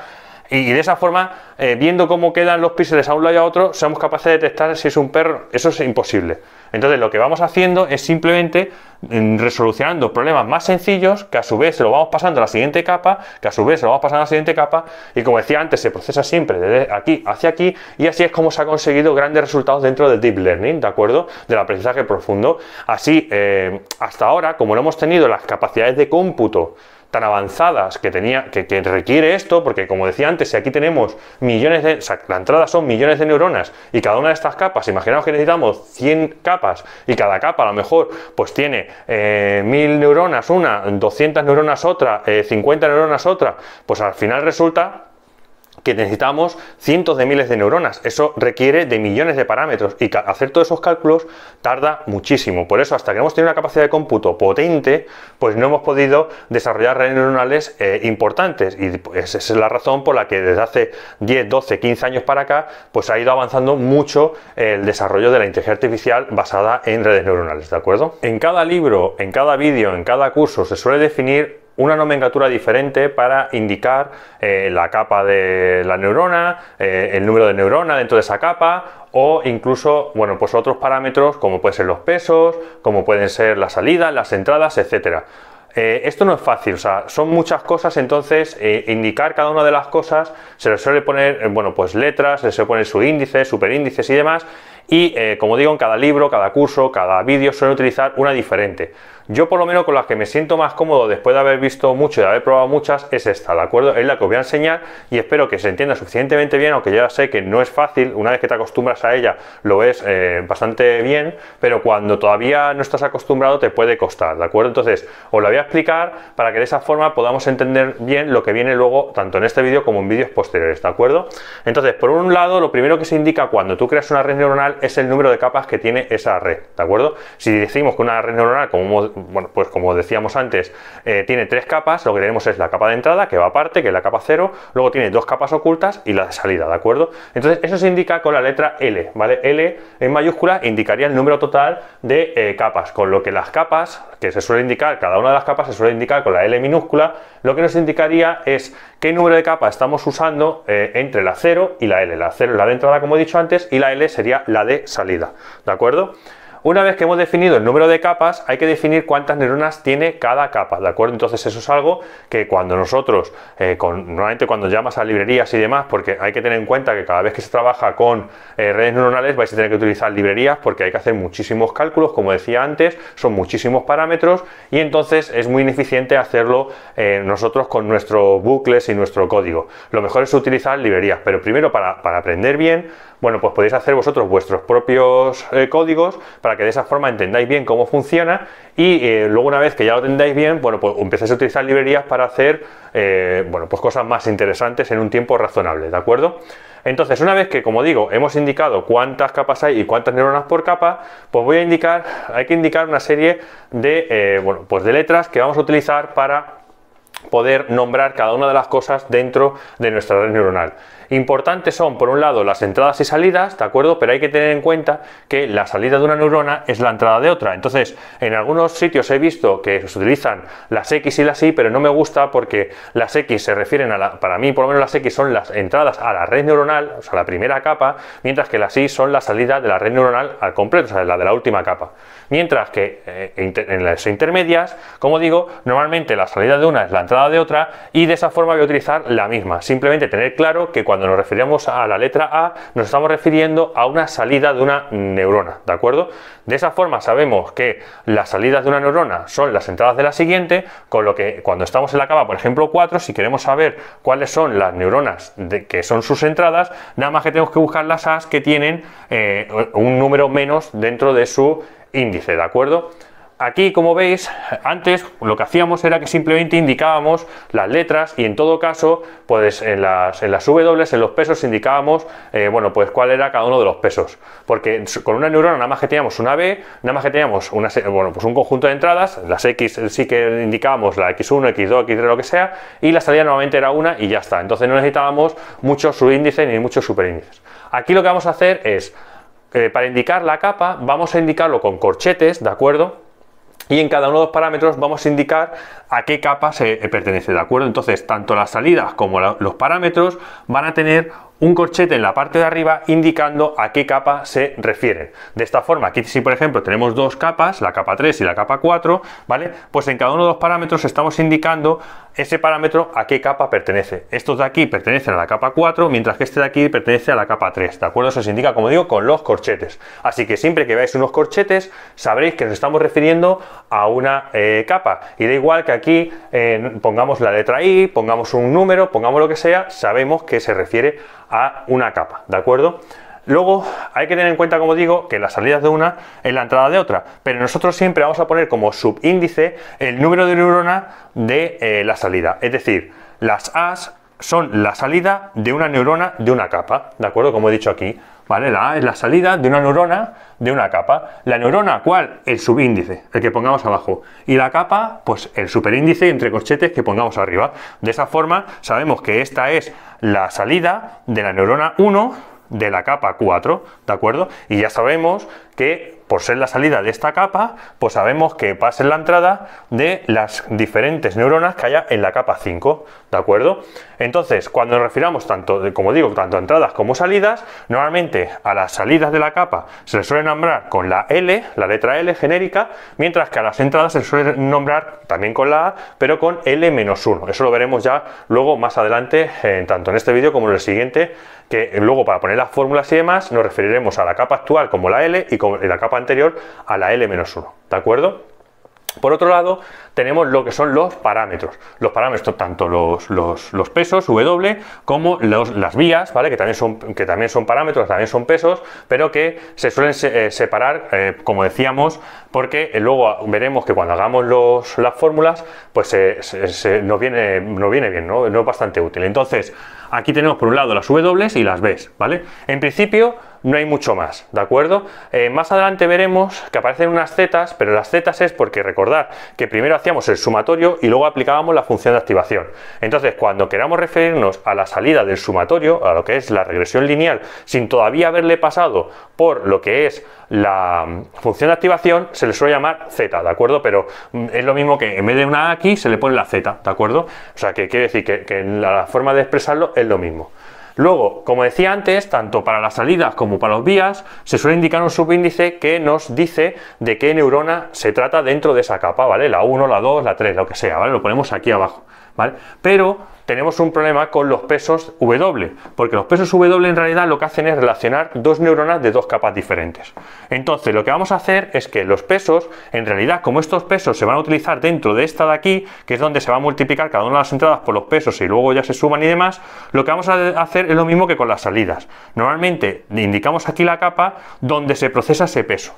y, de esa forma, eh, viendo cómo quedan los píxeles a un lado y a otro, somos capaces de detectar si es un perro. Eso es imposible. Entonces, lo que vamos haciendo es simplemente mm, resolucionando problemas más sencillos, que a su vez se lo vamos pasando a la siguiente capa, que a su vez se lo vamos pasando a la siguiente capa, y como decía antes, se procesa siempre desde aquí hacia aquí, y así es como se ha conseguido grandes resultados dentro del Deep Learning, ¿de acuerdo? Del aprendizaje profundo. Así, eh, hasta ahora, como no hemos tenido las capacidades de cómputo, tan avanzadas que, tenía, que, requiere esto, porque como decía antes, si aquí tenemos millones de, la entrada son millones de neuronas y cada una de estas capas, imaginaos que necesitamos 100 capas y cada capa a lo mejor pues tiene eh, 1000 neuronas una, 200 neuronas otra, 50 eh, neuronas otra, pues al final resulta que necesitamos cientos de miles de neuronas. Eso requiere de millones de parámetros y hacer todos esos cálculos tarda muchísimo. Por eso, hasta que hemos tenido una capacidad de cómputo potente, pues no hemos podido desarrollar redes neuronales eh, importantes. Y pues, esa es la razón por la que desde hace 10, 12, 15 años para acá, pues ha ido avanzando mucho el desarrollo de la inteligencia artificial basada en redes neuronales, ¿de acuerdo? En cada libro, en cada vídeo, en cada curso se suele definir una nomenclatura diferente para indicar eh, la capa de la neurona, eh, el número de neurona dentro de esa capa o incluso, bueno, pues otros parámetros como pueden ser los pesos, como pueden ser las salidas, las entradas, etcétera. Eh, esto no es fácil, son muchas cosas, entonces indicar cada una de las cosas se le suele poner, bueno, pues letras, se le suele poner índice, superíndices y demás, y como digo, en cada libro, cada curso, cada vídeo suele utilizar una diferente. Yo por lo menos con las que me siento más cómodo después de haber visto mucho y de haber probado muchas es esta, ¿de acuerdo? Es la que os voy a enseñar y espero que se entienda suficientemente bien, aunque ya sé que no es fácil, una vez que te acostumbras a ella lo es eh, bastante bien, pero cuando todavía no estás acostumbrado te puede costar, ¿de acuerdo? Entonces os la voy a explicar para que de esa forma podamos entender bien lo que viene luego tanto en este vídeo como en vídeos posteriores, ¿de acuerdo? Entonces, por un lado, lo primero que se indica cuando tú creas una red neuronal es el número de capas que tiene esa red, ¿de acuerdo? Si decimos que una red neuronal, como hemos bueno, pues como decíamos antes, eh, tiene tres capas, lo que tenemos es la capa de entrada, que va aparte, que es la capa 0, luego tiene dos capas ocultas y la de salida, ¿de acuerdo? Entonces eso se indica con la letra L, ¿vale? L en mayúscula indicaría el número total de eh, capas, con lo que las capas, que se suele indicar, cada una de las capas se suele indicar con la L minúscula, lo que nos indicaría es qué número de capas estamos usando eh, entre la 0 y la L. La 0 es la de entrada, como he dicho antes, y la L sería la de salida, ¿de acuerdo? Una vez que hemos definido el número de capas, hay que definir cuántas neuronas tiene cada capa, ¿de acuerdo? Entonces eso es algo que cuando nosotros, eh, normalmente cuando llamas a librerías y demás, porque hay que tener en cuenta que cada vez que se trabaja con eh, redes neuronales vais a tener que utilizar librerías porque hay que hacer muchísimos cálculos, como decía antes, son muchísimos parámetros y entonces es muy ineficiente hacerlo eh, nosotros con nuestros bucles y nuestro código. Lo mejor es utilizar librerías, pero primero para aprender bien bueno, pues podéis hacer vosotros vuestros propios eh, códigos para que de esa forma entendáis bien cómo funciona y eh, luego una vez que ya lo entendáis bien, bueno, pues empecéis a utilizar librerías para hacer, eh, bueno, pues cosas más interesantes en un tiempo razonable, ¿de acuerdo? Entonces, una vez que, como digo, hemos indicado cuántas capas hay y cuántas neuronas por capa, pues voy a indicar, hay que indicar una serie de, bueno, pues de letras que vamos a utilizar para poder nombrar cada una de las cosas dentro de nuestra red neuronal. Importantes son, por un lado, las entradas y salidas, ¿de acuerdo? Pero hay que tener en cuenta que la salida de una neurona es la entrada de otra. Entonces, en algunos sitios he visto que se utilizan las X y las Y, pero no me gusta porque las X se refieren a la, para mí por lo menos las X son las entradas a la red neuronal, o sea, la primera capa, mientras que las Y son la salida de la red neuronal al completo, o sea, la de la última capa. Mientras que eh, en las intermedias, como digo, normalmente la salida de una es la entrada de otra y de esa forma voy a utilizar la misma. Simplemente tener claro que cuando cuando nos referimos a la letra A, nos estamos refiriendo a una salida de una neurona, ¿de acuerdo? De esa forma sabemos que las salidas de una neurona son las entradas de la siguiente, con lo que cuando estamos en la cama, por ejemplo 4, si queremos saber cuáles son las neuronas que son sus entradas, nada más que tenemos que buscar las As que tienen eh, un número menos dentro de su índice, ¿de acuerdo? Aquí, como veis, antes lo que hacíamos era que simplemente indicábamos las letras y en todo caso, pues en las, W, en los pesos, indicábamos, eh, bueno, pues cuál era cada uno de los pesos. Porque con una neurona nada más que teníamos una B, nada más que teníamos una, bueno, pues un conjunto de entradas, las X sí que indicábamos la X1, X2, X3, lo que sea, y la salida normalmente era una y ya está. Entonces no necesitábamos muchos subíndices ni muchos superíndices. Aquí lo que vamos a hacer es, eh, para indicar la capa, vamos a indicarlo con corchetes, ¿de acuerdo? y en cada uno de los parámetros vamos a indicar a qué capa se eh, pertenece, ¿de acuerdo? Entonces, tanto las salidas como los parámetros van a tener un corchete en la parte de arriba indicando a qué capa se refiere. De esta forma, aquí si por ejemplo tenemos dos capas, la capa 3 y la capa 4, ¿vale? Pues en cada uno de los parámetros estamos indicando ese parámetro a qué capa pertenece. Estos de aquí pertenecen a la capa 4, mientras que este de aquí pertenece a la capa 3, ¿de acuerdo? Eso se indica, como digo, con los corchetes. Así que siempre que veáis unos corchetes, sabréis que nos estamos refiriendo a una eh, capa. Y da igual que aquí eh, pongamos la letra I, pongamos un número, pongamos lo que sea, sabemos que se refiere a a una capa, ¿de acuerdo? Luego hay que tener en cuenta, como digo, que las salidas de una es la entrada de otra, pero nosotros siempre vamos a poner como subíndice el número de neuronas de eh, la salida, es decir, las A's son la salida de una neurona de una capa, ¿de acuerdo? Como he dicho aquí, ¿vale? La A es la salida de una neurona de una capa. ¿La neurona cuál? El subíndice, el que pongamos abajo. Y la capa, pues el superíndice entre corchetes que pongamos arriba. De esa forma sabemos que esta es la salida de la neurona 1 de la capa 4, ¿de acuerdo? Y ya sabemos que por ser la salida de esta capa, pues sabemos que va a la entrada de las diferentes neuronas que haya en la capa 5, ¿de acuerdo? Entonces, cuando nos refiramos tanto, como digo, tanto a entradas como salidas, normalmente a las salidas de la capa se le suele nombrar con la L, la letra L genérica, mientras que a las entradas se suele nombrar también con la A, pero con L-1. Eso lo veremos ya luego más adelante, eh, tanto en este vídeo como en el siguiente, que luego para poner las fórmulas y demás nos referiremos a la capa actual como la L y, como, la capa anterior a la L-1, ¿de acuerdo? Por otro lado, tenemos lo que son los parámetros. Los parámetros, tanto los, los, pesos, W, como las vías, ¿vale? Que también, son, que también son parámetros, también son pesos, pero que se suelen eh, separar, eh, como decíamos, porque eh, luego veremos que cuando hagamos las fórmulas, pues se, nos, viene, no viene bien, ¿no? es bastante útil. Entonces, aquí tenemos por un lado las W y las B, ¿vale? En principio no hay mucho más, ¿de acuerdo? Eh, más adelante veremos que aparecen unas zetas, pero las zetas es porque recordar que primero hacíamos el sumatorio y luego aplicábamos la función de activación. Entonces, cuando queramos referirnos a la salida del sumatorio, a lo que es la regresión lineal, sin todavía haberle pasado por lo que es la mm, función de activación, se le suele llamar z, ¿de acuerdo? Pero mm, es lo mismo que en vez de una aquí se le pone la z, ¿de acuerdo? O sea, que quiere decir que la forma de expresarlo es lo mismo. Luego, como decía antes, tanto para las salidas como para los vías, se suele indicar un subíndice que nos dice de qué neurona se trata dentro de esa capa, ¿vale? La 1, la 2, la 3, lo que sea, ¿vale? Lo ponemos aquí abajo, ¿vale? Pero tenemos un problema con los pesos W, porque los pesos W en realidad lo que hacen es relacionar dos neuronas de dos capas diferentes. Entonces, lo que vamos a hacer es que los pesos, en realidad, como estos pesos se van a utilizar dentro de esta de aquí, que es donde se va a multiplicar cada una de las entradas por los pesos y luego ya se suman y demás, lo que vamos a hacer es lo mismo que con las salidas. Normalmente indicamos aquí la capa donde se procesa ese peso.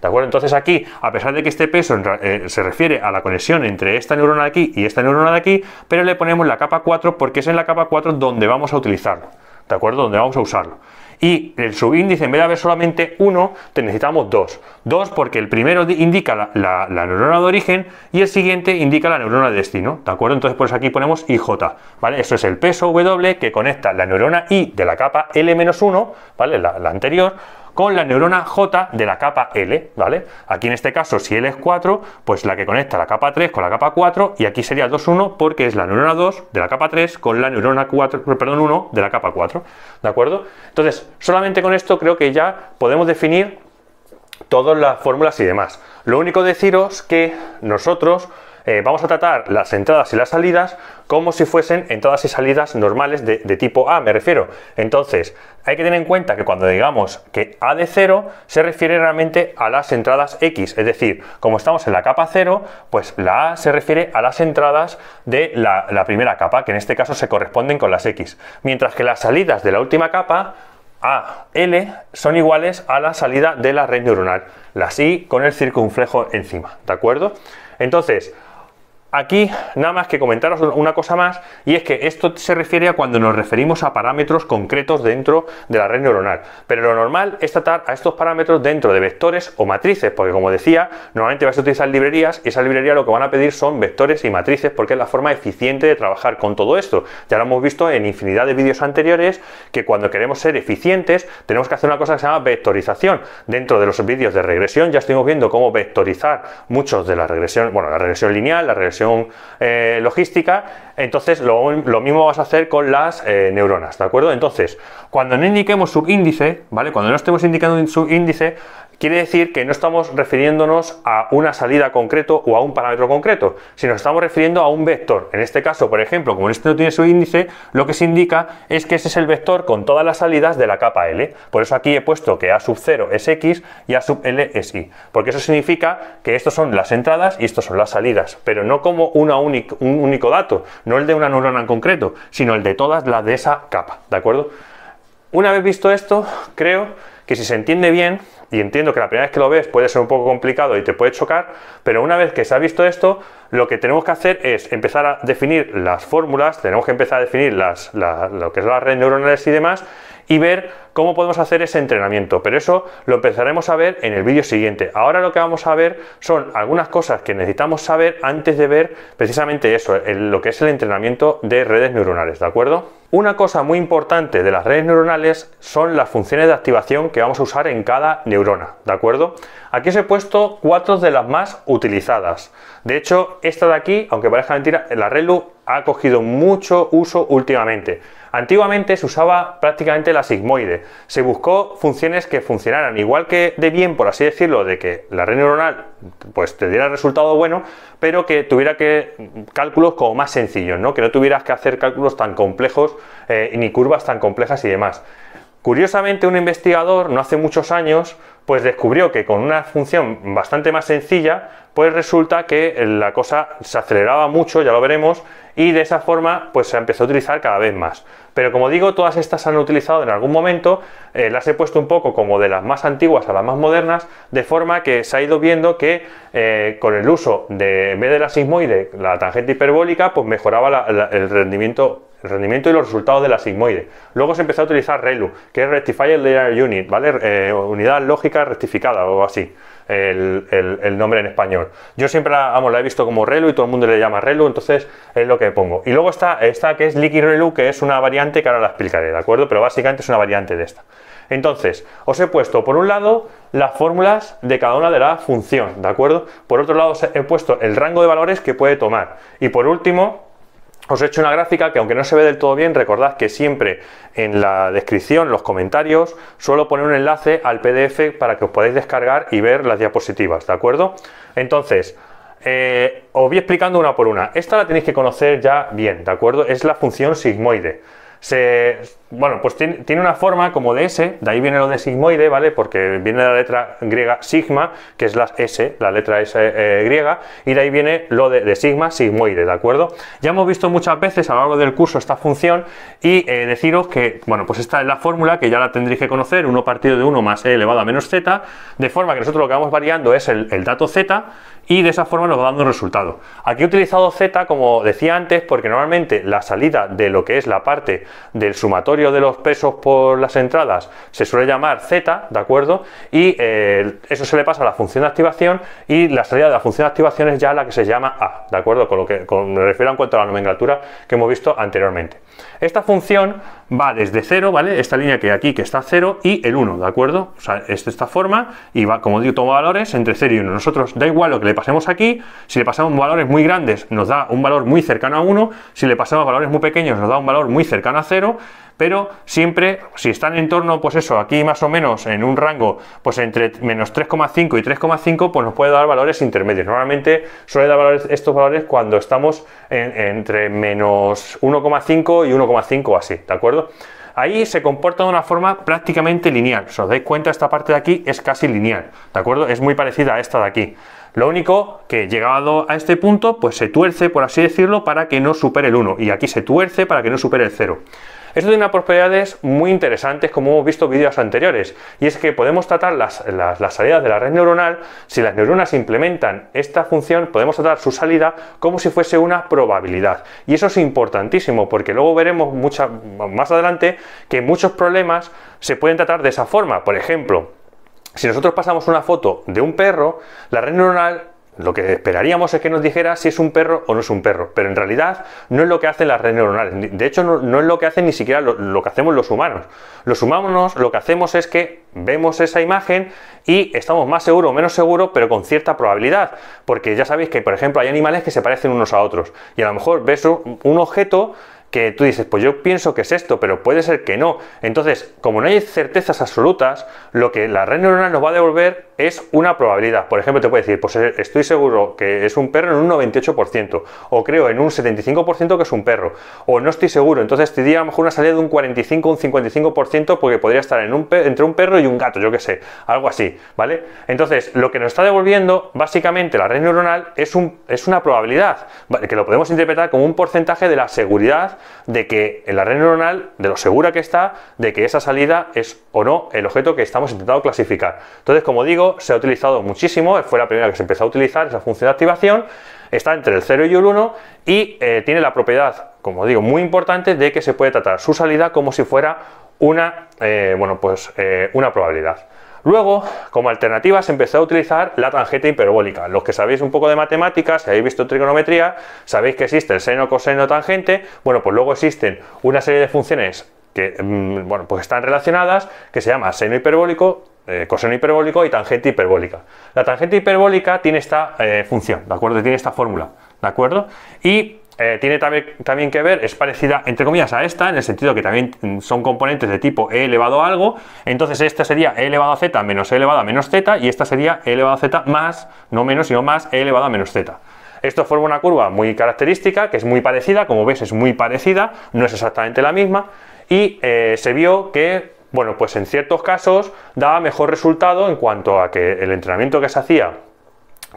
¿De acuerdo? Entonces aquí, a pesar de que este peso eh, se refiere a la conexión entre esta neurona de aquí y esta neurona de aquí, pero le ponemos la capa 4 porque es en la capa 4 donde vamos a utilizarlo. ¿De acuerdo? Donde vamos a usarlo. Y el subíndice, en vez de haber solamente uno, te necesitamos dos. Dos porque el primero indica la, neurona de origen y el siguiente indica la neurona de destino. ¿De acuerdo? Entonces, por pues aquí ponemos IJ. ¿Vale? Eso es el peso W que conecta la neurona I de la capa L-1, ¿vale? La, la anterior, con la neurona J de la capa L, ¿vale? Aquí en este caso, si L es 4, pues la que conecta la capa 3 con la capa 4 y aquí sería 2, 1 porque es la neurona 2 de la capa 3 con la neurona 4, perdón, 1 de la capa 4, ¿de acuerdo? Entonces, solamente con esto creo que ya podemos definir todas las fórmulas y demás. Lo único deciros que nosotros eh, vamos a tratar las entradas y las salidas como si fuesen entradas y salidas normales de, tipo A, me refiero. Entonces, hay que tener en cuenta que cuando digamos que A de 0 se refiere realmente a las entradas X, es decir, como estamos en la capa 0, pues la A se refiere a las entradas de la, primera capa, que en este caso se corresponden con las X, mientras que las salidas de la última capa a, L son iguales a la salida de la red neuronal, las I con el circunflejo encima, ¿de acuerdo? Entonces, Aquí nada más que comentaros una cosa más y es que esto se refiere a cuando nos referimos a parámetros concretos dentro de la red neuronal. Pero lo normal es tratar a estos parámetros dentro de vectores o matrices, porque como decía, normalmente vas a utilizar librerías y esa librería lo que van a pedir son vectores y matrices porque es la forma eficiente de trabajar con todo esto. Ya lo hemos visto en infinidad de vídeos anteriores que cuando queremos ser eficientes tenemos que hacer una cosa que se llama vectorización. Dentro de los vídeos de regresión ya estuvimos viendo cómo vectorizar muchos de la regresión, bueno, la regresión lineal, la regresión eh, logística, entonces lo, mismo vas a hacer con las eh, neuronas, ¿de acuerdo? Entonces, cuando no indiquemos subíndice, ¿vale? Cuando no estemos indicando un subíndice, quiere decir que no estamos refiriéndonos a una salida concreto o a un parámetro concreto, sino estamos refiriendo a un vector. En este caso, por ejemplo, como este no tiene su índice, lo que se indica es que ese es el vector con todas las salidas de la capa L. Por eso aquí he puesto que A sub 0 es X y A sub L es Y, porque eso significa que estos son las entradas y estos son las salidas, pero no como una un único dato, no el de una neurona en concreto, sino el de todas las de esa capa, ¿de acuerdo? Una vez visto esto, creo que si se entiende bien, y entiendo que la primera vez que lo ves puede ser un poco complicado y te puede chocar, pero una vez que se ha visto esto, lo que tenemos que hacer es empezar a definir las fórmulas, tenemos que empezar a definir las, lo que son las redes neuronales y demás, y ver cómo podemos hacer ese entrenamiento. Pero eso lo empezaremos a ver en el vídeo siguiente. Ahora lo que vamos a ver son algunas cosas que necesitamos saber antes de ver precisamente eso, lo que es el entrenamiento de redes neuronales, ¿de acuerdo? Una cosa muy importante de las redes neuronales son las funciones de activación que vamos a usar en cada neurona, ¿de acuerdo? Aquí os he puesto cuatro de las más utilizadas. De hecho, esta de aquí, aunque parezca mentira, la ReLU ha cogido mucho uso últimamente. Antiguamente se usaba prácticamente la sigmoide. Se buscó funciones que funcionaran igual que de bien, por así decirlo, de que la red neuronal pues te diera resultado bueno, pero que tuviera que mm, cálculos como más sencillos, ¿no? Que no tuvieras que hacer cálculos tan complejos eh, ni curvas tan complejas y demás. Curiosamente, un investigador no hace muchos años pues descubrió que con una función bastante más sencilla, pues resulta que la cosa se aceleraba mucho, ya lo veremos, y de esa forma pues se empezó a utilizar cada vez más. Pero como digo, todas estas se han utilizado en algún momento, eh, las he puesto un poco como de las más antiguas a las más modernas, de forma que se ha ido viendo que eh, con el uso de, en vez de la sigmoide la tangente hiperbólica, pues mejoraba el rendimiento el rendimiento y los resultados de la sigmoide. Luego se empezó a utilizar ReLU, que es Rectifier Layer Unit, ¿vale? Eh, unidad lógica Rectificada o así, el, nombre en español. Yo siempre la, la he visto como Relu y todo el mundo le llama Relu, entonces es lo que pongo. Y luego está esta que es liquid Relu, que es una variante que ahora la explicaré, ¿de acuerdo? Pero básicamente es una variante de esta. Entonces, os he puesto por un lado las fórmulas de cada una de las funciones, ¿de acuerdo? Por otro lado, os he puesto el rango de valores que puede tomar. Y por último, os he hecho una gráfica que aunque no se ve del todo bien, recordad que siempre en la descripción, los comentarios, suelo poner un enlace al PDF para que os podáis descargar y ver las diapositivas, ¿de acuerdo? Entonces, eh, os voy explicando una por una. Esta la tenéis que conocer ya bien, ¿de acuerdo? Es la función sigmoide se, bueno, pues tiene, una forma como de S, de ahí viene lo de sigmoide, ¿vale? Porque viene la letra griega sigma, que es la S, la letra S eh, griega, y de ahí viene lo de, sigma, sigmoide, ¿de acuerdo? Ya hemos visto muchas veces a lo largo del curso esta función y eh, deciros que, bueno, pues esta es la fórmula que ya la tendréis que conocer, 1 partido de 1 más e elevado a menos z, de forma que nosotros lo que vamos variando es el, el dato z y de esa forma nos va dando un resultado. Aquí he utilizado Z, como decía antes, porque normalmente la salida de lo que es la parte del sumatorio de los pesos por las entradas se suele llamar Z, ¿de acuerdo? Y eh, eso se le pasa a la función de activación y la salida de la función de activación es ya la que se llama A, ¿de acuerdo? Con lo que me refiero en cuanto a la nomenclatura que hemos visto anteriormente. Esta función va desde 0, ¿vale? Esta línea que aquí, que está 0, y el 1, ¿de acuerdo? O sea, es de esta forma, y va, como digo, toma valores entre 0 y 1. Nosotros, da igual lo que le pasemos aquí, si le pasamos valores muy grandes, nos da un valor muy cercano a 1, si le pasamos valores muy pequeños, nos da un valor muy cercano a 0, pero siempre, si están en torno, pues eso, aquí más o menos en un rango, pues entre menos 3,5 y 3,5, pues nos puede dar valores intermedios. Normalmente suele dar estos valores cuando estamos entre menos 1,5 y 1,5 así, ¿de acuerdo? ahí se comporta de una forma prácticamente lineal. Si os dais cuenta, esta parte de aquí es casi lineal, ¿de acuerdo? Es muy parecida a esta de aquí. Lo único que llegado a este punto, pues se tuerce, por así decirlo, para que no supere el 1. Y aquí se tuerce para que no supere el 0. Esto tiene propiedades muy interesantes como hemos visto en vídeos anteriores y es que podemos tratar las, las, salidas de la red neuronal, si las neuronas implementan esta función podemos tratar su salida como si fuese una probabilidad y eso es importantísimo porque luego veremos mucha, más adelante que muchos problemas se pueden tratar de esa forma, por ejemplo, si nosotros pasamos una foto de un perro, la red neuronal lo que esperaríamos es que nos dijera si es un perro o no es un perro, pero en realidad no es lo que hacen las redes neuronales. De hecho, no, es lo que hacen ni siquiera lo, lo, que hacemos los humanos. Los humanos lo que hacemos es que vemos esa imagen y estamos más seguros o menos seguros, pero con cierta probabilidad. Porque ya sabéis que, por ejemplo, hay animales que se parecen unos a otros. Y a lo mejor ves un objeto que tú dices, pues yo pienso que es esto, pero puede ser que no. Entonces, como no hay certezas absolutas, lo que la red neuronal nos va a devolver es una probabilidad. Por ejemplo, te puede decir, pues eh, estoy seguro que es un perro en un 98%, o creo en un 75% que es un perro, o no estoy seguro, entonces te diría a lo mejor una salida de un 45, un 55%, porque podría estar en un entre un perro y un gato, yo qué sé, algo así, ¿vale? Entonces, lo que nos está devolviendo, básicamente, la red neuronal es, un, es una probabilidad, que lo podemos interpretar como un porcentaje de la seguridad de que la red neuronal, de lo segura que está, de que esa salida es o no el objeto que estamos intentando clasificar. Entonces, como digo, se ha utilizado muchísimo, fue la primera que se empezó a utilizar esa función de activación, está entre el 0 y el 1 y eh, tiene la propiedad, como digo, muy importante de que se puede tratar su salida como si fuera una, eh, pues, eh, una probabilidad. Luego, como alternativa, se empezó a utilizar la tangente hiperbólica. Los que sabéis un poco de matemáticas, si habéis visto trigonometría, sabéis que existe el seno, coseno, tangente. Bueno, pues luego existen una serie de funciones que mm, bueno, pues están relacionadas, que se llama seno hiperbólico, eh, coseno hiperbólico y tangente hiperbólica. La tangente hiperbólica tiene esta eh, función, ¿de acuerdo? Tiene esta fórmula, ¿de acuerdo? Y eh, tiene también, también que ver, es parecida entre comillas a esta, en el sentido que también mm, son componentes de tipo e elevado a algo, entonces esta sería e elevado a z menos e elevado a menos z y esta sería e elevado a z más, no menos, sino más e elevado a menos z. Esto forma una curva muy característica, que es muy parecida, como ves es muy parecida, no es exactamente la misma, y eh, se vio que, bueno, pues en ciertos casos daba mejor resultado en cuanto a que el entrenamiento que se hacía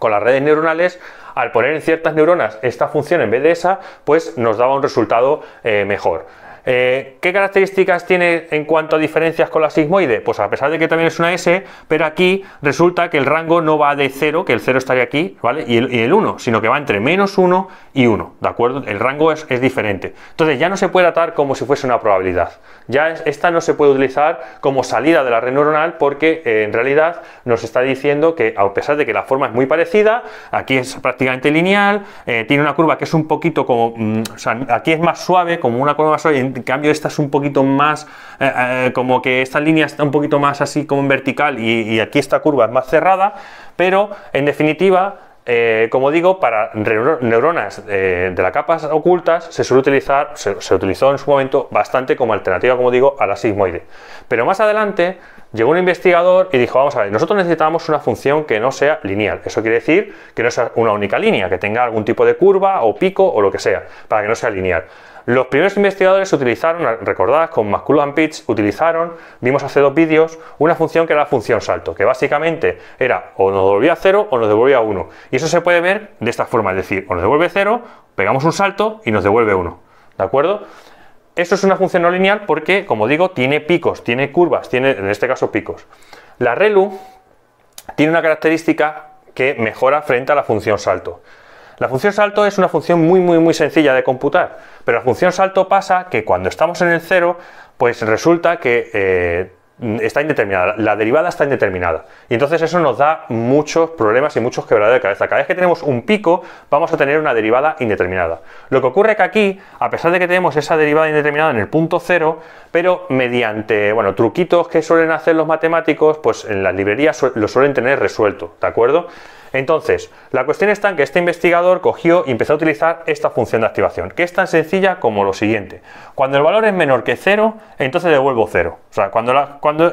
con las redes neuronales, al poner en ciertas neuronas esta función en vez de esa, pues nos daba un resultado eh, mejor. Eh, ¿Qué características tiene en cuanto a diferencias con la sigmoide? Pues a pesar de que también es una S, pero aquí resulta que el rango no va de 0, que el 0 estaría aquí, ¿vale? Y el, 1, sino que va entre menos 1 y 1, ¿de acuerdo? El rango es, diferente. Entonces ya no se puede atar como si fuese una probabilidad. Ya esta no se puede utilizar como salida de la red neuronal porque eh, en realidad nos está diciendo que a pesar de que la forma es muy parecida, aquí es prácticamente lineal, eh, tiene una curva que es un poquito como, mm, aquí es más suave, como una curva más suave, en cambio esta es un poquito más, eh, eh, como que esta línea está un poquito más así como en vertical y, aquí esta curva es más cerrada, pero en definitiva eh, como digo, para neuronas de las capas ocultas se suele utilizar, se, se, utilizó en su momento bastante como alternativa, como digo, a la sigmoide. Pero más adelante Llegó un investigador y dijo, vamos a ver, nosotros necesitamos una función que no sea lineal. Eso quiere decir que no sea una única línea, que tenga algún tipo de curva o pico o lo que sea, para que no sea lineal. Los primeros investigadores utilizaron, recordad, con McCullough Pitts, utilizaron, vimos hace dos vídeos, una función que era la función salto, que básicamente era o nos devolvía 0 o nos devolvía 1. Y eso se puede ver de esta forma, es decir, o nos devuelve 0, pegamos un salto y nos devuelve 1. ¿De acuerdo? Esto es una función no lineal porque, como digo, tiene picos, tiene curvas, tiene en este caso picos. La ReLU tiene una característica que mejora frente a la función salto. La función salto es una función muy muy muy sencilla de computar, pero la función salto pasa que cuando estamos en el cero, pues resulta que eh, Mm, está indeterminada, la derivada está indeterminada. Y entonces eso nos da muchos problemas y muchos quebraderos de cabeza. Cada vez que tenemos un pico, vamos a tener una derivada indeterminada. Lo que ocurre que aquí, a pesar de que tenemos esa derivada indeterminada en el punto cero, pero mediante, bueno, truquitos que suelen hacer los matemáticos, pues en las librerías lo suelen tener resuelto, ¿de acuerdo? Entonces, la cuestión está en que este investigador cogió y empezó a utilizar esta función de activación, que es tan sencilla como lo siguiente. Cuando el valor es menor que 0, entonces devuelvo 0. O sea, cuando,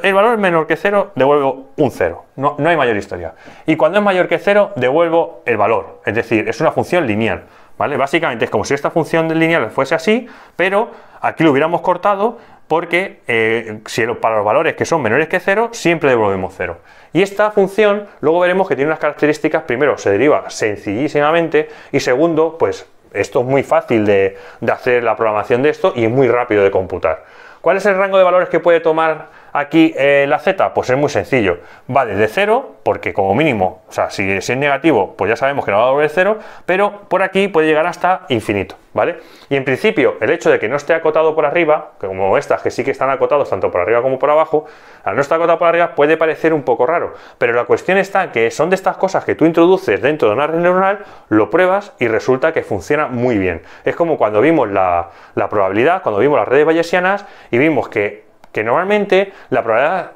el valor es menor que 0, devuelvo un 0. No, no hay mayor historia. Y cuando es mayor que 0, devuelvo el valor. Es decir, es una función lineal. Básicamente es como si esta función lineal fuese así, pero aquí lo hubiéramos cortado porque eh, para los valores que son menores que 0, siempre devolvemos 0. Y esta función, luego veremos que tiene unas características, primero, se deriva sencillísimamente y segundo, pues esto es muy fácil de, hacer la programación de esto y es muy rápido de computar. ¿Cuál es el rango de valores que puede tomar aquí eh, la Z? Pues es muy sencillo. Va desde cero, porque como mínimo, o sea, si, es negativo, pues ya sabemos que no va a volver cero, pero por aquí puede llegar hasta infinito, ¿vale? Y en principio, el hecho de que no esté acotado por arriba, como estas que sí que están acotados tanto por arriba como por abajo, al no estar acotado por arriba puede parecer un poco raro, pero la cuestión está que son de estas cosas que tú introduces dentro de una red neuronal, lo pruebas y resulta que funciona muy bien. Es como cuando vimos la, la probabilidad, cuando vimos las redes bayesianas y vimos que que normalmente la probabilidad,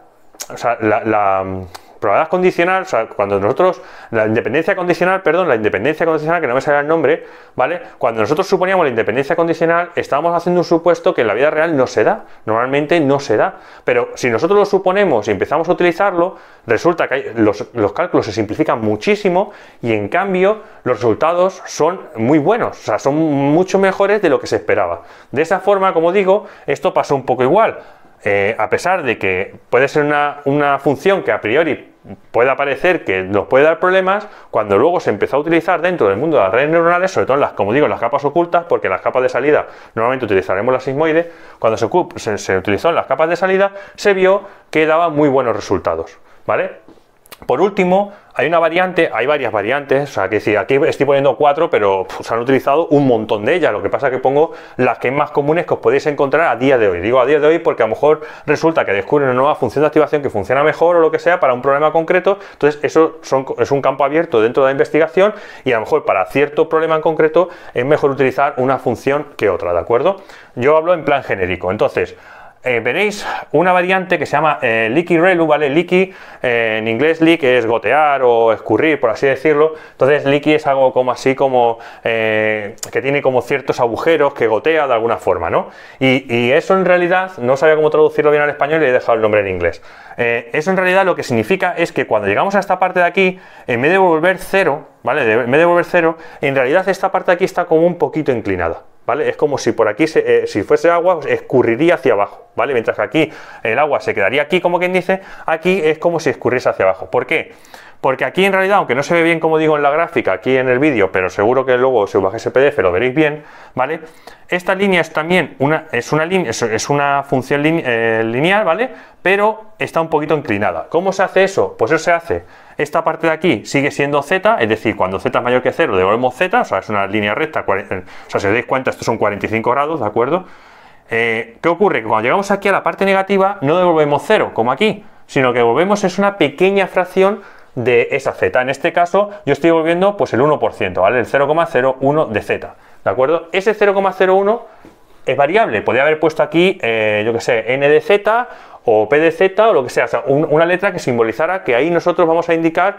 la, mm, probabilidad condicional, o sea, cuando nosotros, la independencia condicional, perdón, la independencia condicional, que no me sale el nombre, ¿vale? Cuando nosotros suponíamos la independencia condicional, estábamos haciendo un supuesto que en la vida real no se da, normalmente no se da, pero si nosotros lo suponemos y empezamos a utilizarlo, resulta que los, los, cálculos se simplifican muchísimo y en cambio los resultados son muy buenos, o sea, son mucho mejores de lo que se esperaba. De esa forma, como digo, esto pasó un poco igual. Eh, a pesar de que puede ser una, función que a priori pueda parecer que nos puede dar problemas, cuando luego se empezó a utilizar dentro del mundo de las redes neuronales, sobre todo en las, como digo, las capas ocultas, porque las capas de salida normalmente utilizaremos la sismoides, cuando se, se, se utilizó en las capas de salida se vio que daba muy buenos resultados, ¿vale? Por último, hay una variante, hay varias variantes, o sea, que si aquí estoy poniendo cuatro, pero se han utilizado un montón de ellas, lo que pasa es que pongo las que más comunes que os podéis encontrar a día de hoy. Digo a día de hoy porque a lo mejor resulta que descubren una nueva función de activación que funciona mejor o lo que sea para un problema concreto, entonces eso es un campo abierto dentro de la investigación y a lo mejor para cierto problema en concreto es mejor utilizar una función que otra, ¿de acuerdo? Yo hablo en plan genérico, entonces eh, veréis una variante que se llama eh, leaky relu, ¿vale? Leaky, eh, en inglés leak es gotear o escurrir, por así decirlo. Entonces leaky es algo como así como eh, que tiene como ciertos agujeros que gotea de alguna forma, ¿no? Y, eso en realidad, no sabía cómo traducirlo bien al español y he dejado el nombre en inglés. Eh, eso en realidad lo que significa es que cuando llegamos a esta parte de aquí, en vez de volver cero, ¿vale? En vez de volver cero, en realidad esta parte de aquí está como un poquito inclinada. Es como si por aquí, eh, si fuese agua, escurriría hacia abajo, ¿vale? Mientras que aquí el agua se quedaría aquí, como quien dice, aquí es como si escurriese hacia abajo. ¿Por qué? Porque aquí en realidad, aunque no se ve bien como digo en la gráfica, aquí en el vídeo, pero seguro que luego si os ese PDF lo veréis bien, ¿vale? Esta línea es también una, es una, es, una función eh, lineal, ¿vale? Pero está un poquito inclinada. ¿Cómo se hace eso? Pues eso se hace. Esta parte de aquí sigue siendo z, es decir, cuando z es mayor que 0 devolvemos z, o sea, es una línea recta, eh, o sea, si os dais cuenta, estos son 45 grados, ¿de acuerdo? Eh, ¿Qué ocurre? Que cuando llegamos aquí a la parte negativa no devolvemos 0, como aquí, sino que devolvemos es una pequeña fracción de esa z. En este caso yo estoy volviendo pues el 1%, ¿vale? El 0,01 de z, ¿de acuerdo? Ese 0,01 es variable, podría haber puesto aquí, eh, yo que sé, n de z o p de z o lo que sea, o sea, una letra que simbolizara que ahí nosotros vamos a indicar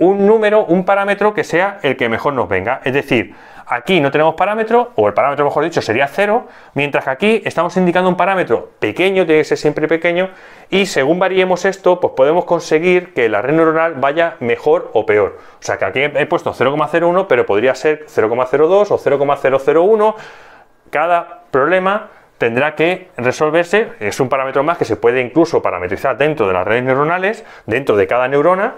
un número, un parámetro que sea el que mejor nos venga. Es decir, aquí no tenemos parámetro, o el parámetro mejor dicho sería 0, mientras que aquí estamos indicando un parámetro pequeño, tiene que ser siempre pequeño, y según variemos esto, pues podemos conseguir que la red neuronal vaya mejor o peor. O sea que aquí he puesto 0,01, pero podría ser 0,02 o 0,001. Cada problema tendrá que resolverse, es un parámetro más que se puede incluso parametrizar dentro de las redes neuronales, dentro de cada neurona,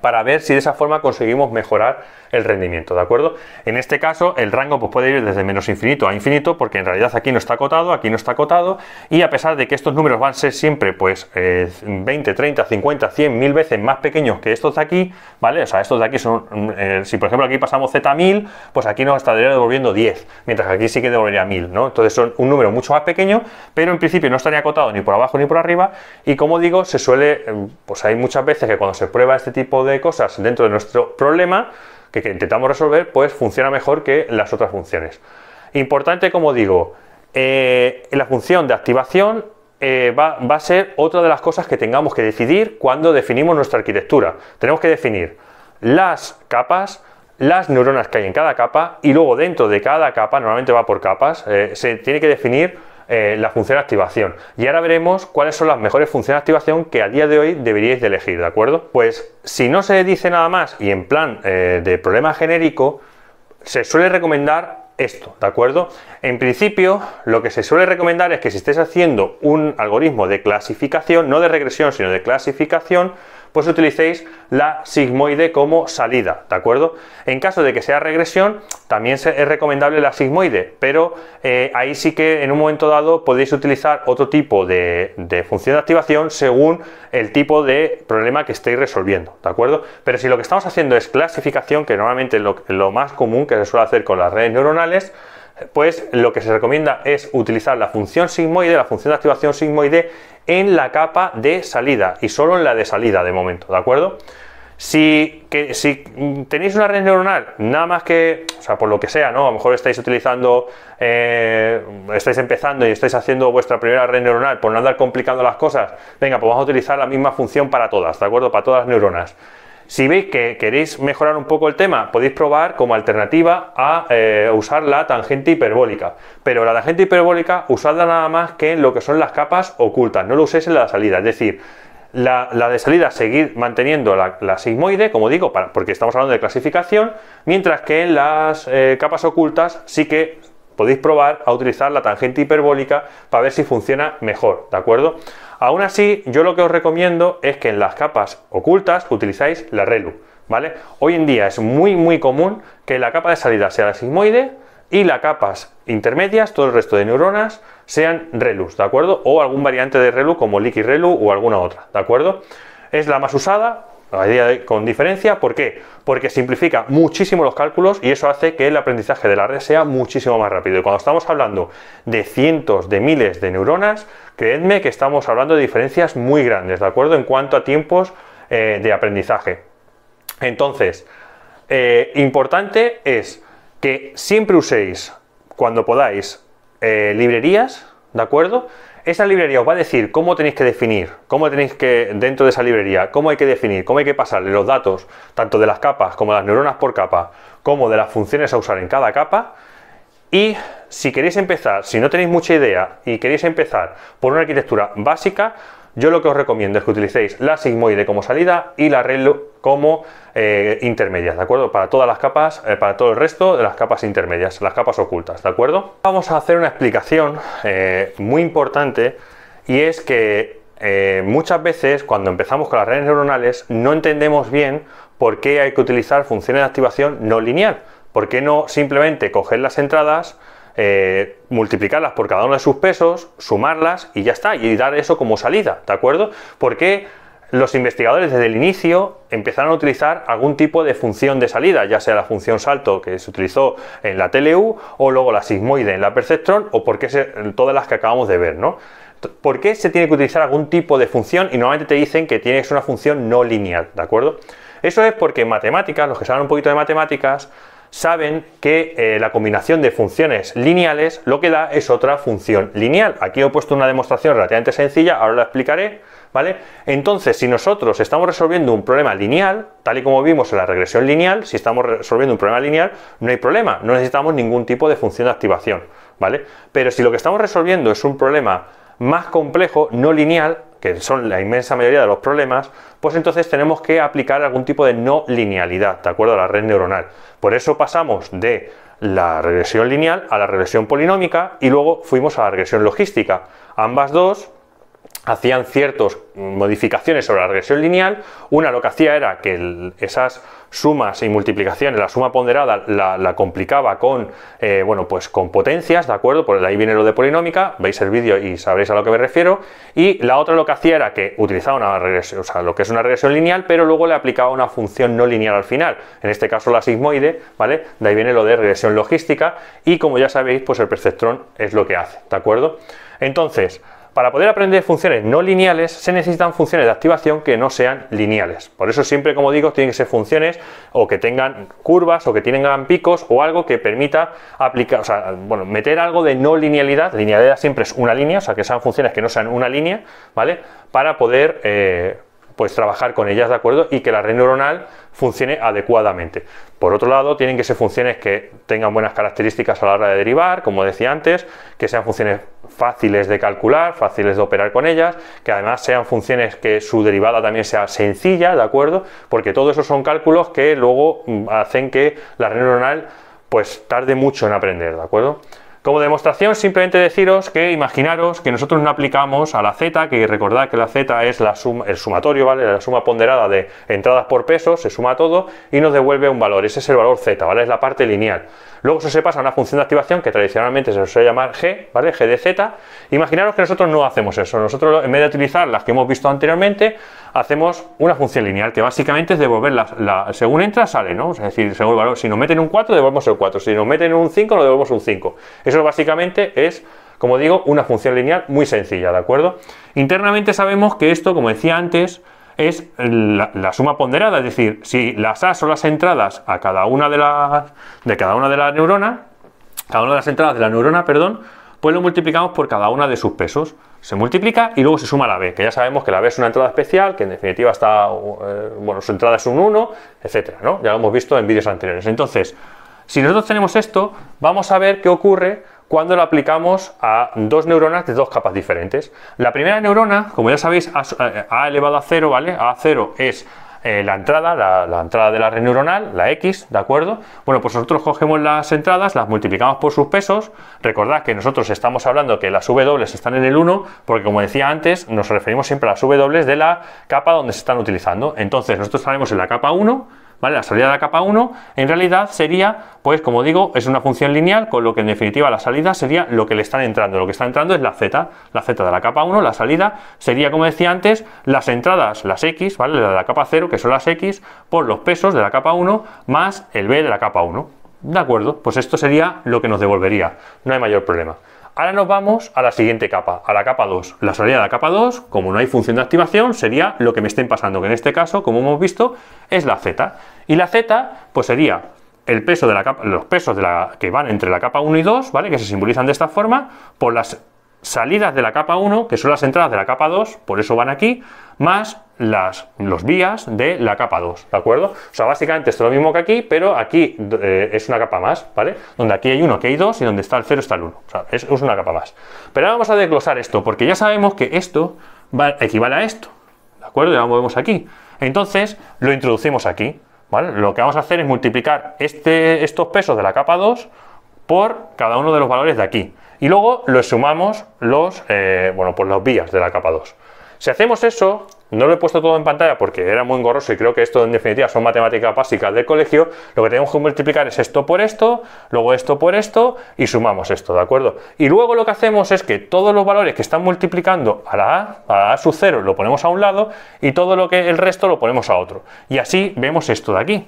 para ver si de esa forma conseguimos mejorar el rendimiento, ¿de acuerdo? En este caso, el rango pues, puede ir desde menos infinito a infinito, porque en realidad aquí no está acotado, aquí no está acotado, y a pesar de que estos números van a ser siempre pues 20, 30, 50, 100, 1000 veces más pequeños que estos de aquí, ¿vale? O sea, estos de aquí son, eh, si por ejemplo aquí pasamos Z 1000, pues aquí nos estaría devolviendo 10, mientras que aquí sí que devolvería 1000, ¿no? Entonces son un número mucho más pequeño, pero en principio no estaría acotado ni por abajo ni por arriba, y como digo, se suele, eh, pues hay muchas veces que cuando se prueba este tipo de cosas dentro de nuestro problema que, intentamos resolver, pues funciona mejor que las otras funciones. Importante, como digo, eh, la función de activación eh, va, a ser otra de las cosas que tengamos que decidir cuando definimos nuestra arquitectura. Tenemos que definir las capas, las neuronas que hay en cada capa y luego dentro de cada capa, normalmente va por capas, eh, se tiene que definir eh, la función de activación. Y ahora veremos cuáles son las mejores funciones de activación que a día de hoy deberíais de elegir, ¿de acuerdo? Pues si no se dice nada más y en plan eh, de problema genérico, se suele recomendar esto, ¿de acuerdo? En principio, lo que se suele recomendar es que si estés haciendo un algoritmo de clasificación, no de regresión, sino de clasificación, pues utilicéis la sigmoide como salida, ¿de acuerdo? En caso de que sea regresión, también es recomendable la sigmoide, pero eh, ahí sí que en un momento dado podéis utilizar otro tipo de, función de activación según el tipo de problema que estéis resolviendo, ¿de acuerdo? Pero si lo que estamos haciendo es clasificación, que normalmente es lo más común que se suele hacer con las redes neuronales, pues lo que se recomienda es utilizar la función sigmoide, la función de activación sigmoide, en la capa de salida y solo en la de salida de momento, ¿de acuerdo? Si, tenéis una red neuronal, nada más que, o sea, por lo que sea, ¿no? A lo mejor estáis utilizando, eh, estáis empezando y estáis haciendo vuestra primera red neuronal por no andar complicando las cosas, venga, pues vamos a utilizar la misma función para todas, ¿de acuerdo? Para todas las neuronas. Si veis que queréis mejorar un poco el tema, podéis probar como alternativa a eh, usar la tangente hiperbólica. Pero la tangente hiperbólica, usadla nada más que en lo que son las capas ocultas, no lo uséis en la salida. Es decir, la, de salida seguir manteniendo la, sigmoide, como digo, porque estamos hablando de clasificación, mientras que en las eh, capas ocultas sí que podéis probar a utilizar la tangente hiperbólica para ver si funciona mejor, ¿de acuerdo? Aún así, yo lo que os recomiendo es que en las capas ocultas utilizáis la ReLU, ¿vale? Hoy en día es muy muy común que la capa de salida sea la sigmoide y las capas intermedias, todo el resto de neuronas, sean relus, ¿de acuerdo? O algún variante de relu como leaky relu o alguna otra, ¿de acuerdo? Es la más usada, con diferencia, ¿por qué? Porque simplifica muchísimo los cálculos y eso hace que el aprendizaje de la red sea muchísimo más rápido. Y cuando estamos hablando de cientos de miles de neuronas, Creedme que estamos hablando de diferencias muy grandes, ¿de acuerdo? En cuanto a tiempos eh, de aprendizaje. Entonces, eh, importante es que siempre uséis, cuando podáis, eh, librerías, ¿de acuerdo? Esa librería os va a decir cómo tenéis que definir, cómo tenéis que, dentro de esa librería, cómo hay que definir, cómo hay que pasarle los datos, tanto de las capas como de las neuronas por capa, como de las funciones a usar en cada capa, y si queréis empezar, si no tenéis mucha idea y queréis empezar por una arquitectura básica, yo lo que os recomiendo es que utilicéis la sigmoide como salida y la red como intermedia, eh, intermedias, ¿de acuerdo? Para todas las capas, eh, para todo el resto de las capas intermedias, las capas ocultas, ¿de acuerdo? Vamos a hacer una explicación eh, muy importante y es que muchas veces cuando empezamos con las redes neuronales no entendemos bien por qué hay que utilizar funciones de activación no lineal. ¿Por qué no simplemente coger las entradas, eh, multiplicarlas por cada uno de sus pesos, sumarlas y ya está, y dar eso como salida, ¿de acuerdo? Porque los investigadores desde el inicio empezaron a utilizar algún tipo de función de salida, ya sea la función salto que se utilizó en la TLU o luego la sismoide en la perceptron o porque qué todas las que acabamos de ver, ¿no? ¿Por qué se tiene que utilizar algún tipo de función? Y normalmente te dicen que tienes una función no lineal, ¿de acuerdo? Eso es porque en matemáticas, los que saben un poquito de matemáticas, saben que eh, la combinación de funciones lineales lo que da es otra función lineal. Aquí he puesto una demostración relativamente sencilla, ahora la explicaré, ¿vale? Entonces, si nosotros estamos resolviendo un problema lineal, tal y como vimos en la regresión lineal, si estamos resolviendo un problema lineal, no hay problema, no necesitamos ningún tipo de función de activación, ¿vale? Pero si lo que estamos resolviendo es un problema más complejo, no lineal, que son la inmensa mayoría de los problemas, pues entonces tenemos que aplicar algún tipo de no linealidad, ¿de acuerdo? A la red neuronal. Por eso pasamos de la regresión lineal a la regresión polinómica y luego fuimos a la regresión logística. Ambas dos hacían ciertas modificaciones sobre la regresión lineal. Una lo que hacía era que esas sumas y multiplicaciones, la suma ponderada la, complicaba con, eh, bueno, pues con potencias, ¿de acuerdo? Por ahí viene lo de polinómica, veis el vídeo y sabréis a lo que me refiero. Y la otra lo que hacía era que utilizaba una regresión, o sea, lo que es una regresión lineal, pero luego le aplicaba una función no lineal al final, en este caso la sigmoide, ¿vale? De ahí viene lo de regresión logística y como ya sabéis, pues el perceptrón es lo que hace, ¿de acuerdo? Entonces, para poder aprender funciones no lineales se necesitan funciones de activación que no sean lineales. Por eso siempre, como digo, tienen que ser funciones o que tengan curvas o que tengan picos o algo que permita aplicar, o sea, bueno, meter algo de no linealidad. Linealidad siempre es una línea, o sea, que sean funciones que no sean una línea, ¿vale? Para poder... Eh, pues trabajar con ellas, ¿de acuerdo? Y que la red neuronal funcione adecuadamente. Por otro lado, tienen que ser funciones que tengan buenas características a la hora de derivar, como decía antes, que sean funciones fáciles de calcular, fáciles de operar con ellas, que además sean funciones que su derivada también sea sencilla, ¿de acuerdo? Porque todo eso son cálculos que luego mm, hacen que la red neuronal pues tarde mucho en aprender, ¿de acuerdo? Como demostración, simplemente deciros que imaginaros que nosotros no aplicamos a la z, que recordad que la z es la el sumatorio, ¿vale? La suma ponderada de entradas por peso, se suma todo y nos devuelve un valor. Ese es el valor z, ¿vale? Es la parte lineal. Luego eso se pasa a una función de activación que tradicionalmente se suele llamar G, ¿vale? G de Z. Imaginaros que nosotros no hacemos eso. Nosotros, en vez de utilizar las que hemos visto anteriormente, hacemos una función lineal que básicamente es devolver la, según entra, sale, ¿no? Es decir, según el valor, si nos meten un 4, devolvemos el 4. Si nos meten un 5, lo devolvemos un 5. Eso básicamente es como digo, una función lineal muy sencilla, ¿de acuerdo? Internamente sabemos que esto, como decía antes, es la, suma ponderada, es decir, si las A son las entradas a cada una de las de cada una de las neuronas, cada una de las entradas de la neurona, perdón, pues lo multiplicamos por cada una de sus pesos. Se multiplica y luego se suma la B, que ya sabemos que la B es una entrada especial, que en definitiva está, eh, bueno, su entrada es un 1, etcétera, ¿no? Ya lo hemos visto en vídeos anteriores. Entonces, si nosotros tenemos esto, vamos a ver qué ocurre cuando lo aplicamos a dos neuronas de dos capas diferentes. La primera neurona, como ya sabéis, A, eh, elevado a 0, ¿vale? A0 es eh, la entrada, la, la, entrada de la red neuronal, la X, ¿de acuerdo? Bueno, pues nosotros cogemos las entradas, las multiplicamos por sus pesos. Recordad que nosotros estamos hablando que las W están en el 1, porque como decía antes, nos referimos siempre a las W de la capa donde se están utilizando. Entonces, nosotros estaremos en la capa 1 la salida de la capa 1 en realidad sería, pues como digo, es una función lineal, con lo que en definitiva la salida sería lo que le están entrando. Lo que está entrando es la z, la z de la capa 1, la salida sería, como decía antes, las entradas, las x, ¿vale? La de la capa 0, que son las x, por los pesos de la capa 1 más el b de la capa 1. De acuerdo, pues esto sería lo que nos devolvería, no hay mayor problema. Ahora nos vamos a la siguiente capa, a la capa 2. La salida de la capa 2, como no hay función de activación, sería lo que me estén pasando, que en este caso, como hemos visto, es la Z. Y la Z, pues sería el peso de la los pesos de la, que van entre la capa 1 y 2, ¿vale? Que se simbolizan de esta forma, por las salidas de la capa 1, que son las entradas de la capa 2, por eso van aquí, más las, los vías de la capa 2, ¿de acuerdo? O sea, básicamente esto es lo mismo que aquí, pero aquí eh, es una capa más, ¿vale? Donde aquí hay uno, que hay 2, y donde está el 0 está el 1, o sea, es, una capa más. Pero ahora vamos a desglosar esto, porque ya sabemos que esto va, equivale a esto, ¿de acuerdo? Ya lo movemos aquí. Entonces, lo introducimos aquí, lo que vamos a hacer es multiplicar este, estos pesos de la capa 2 por cada uno de los valores de aquí. Y luego los sumamos los, eh, bueno, pues los vías de la capa 2. Si hacemos eso, no lo he puesto todo en pantalla porque era muy engorroso y creo que esto en definitiva son matemáticas básicas del colegio. Lo que tenemos que multiplicar es esto por esto, luego esto por esto y sumamos esto, ¿de acuerdo? Y luego lo que hacemos es que todos los valores que están multiplicando a la A, a la A sub 0, lo ponemos a un lado y todo lo que el resto lo ponemos a otro. Y así vemos esto de aquí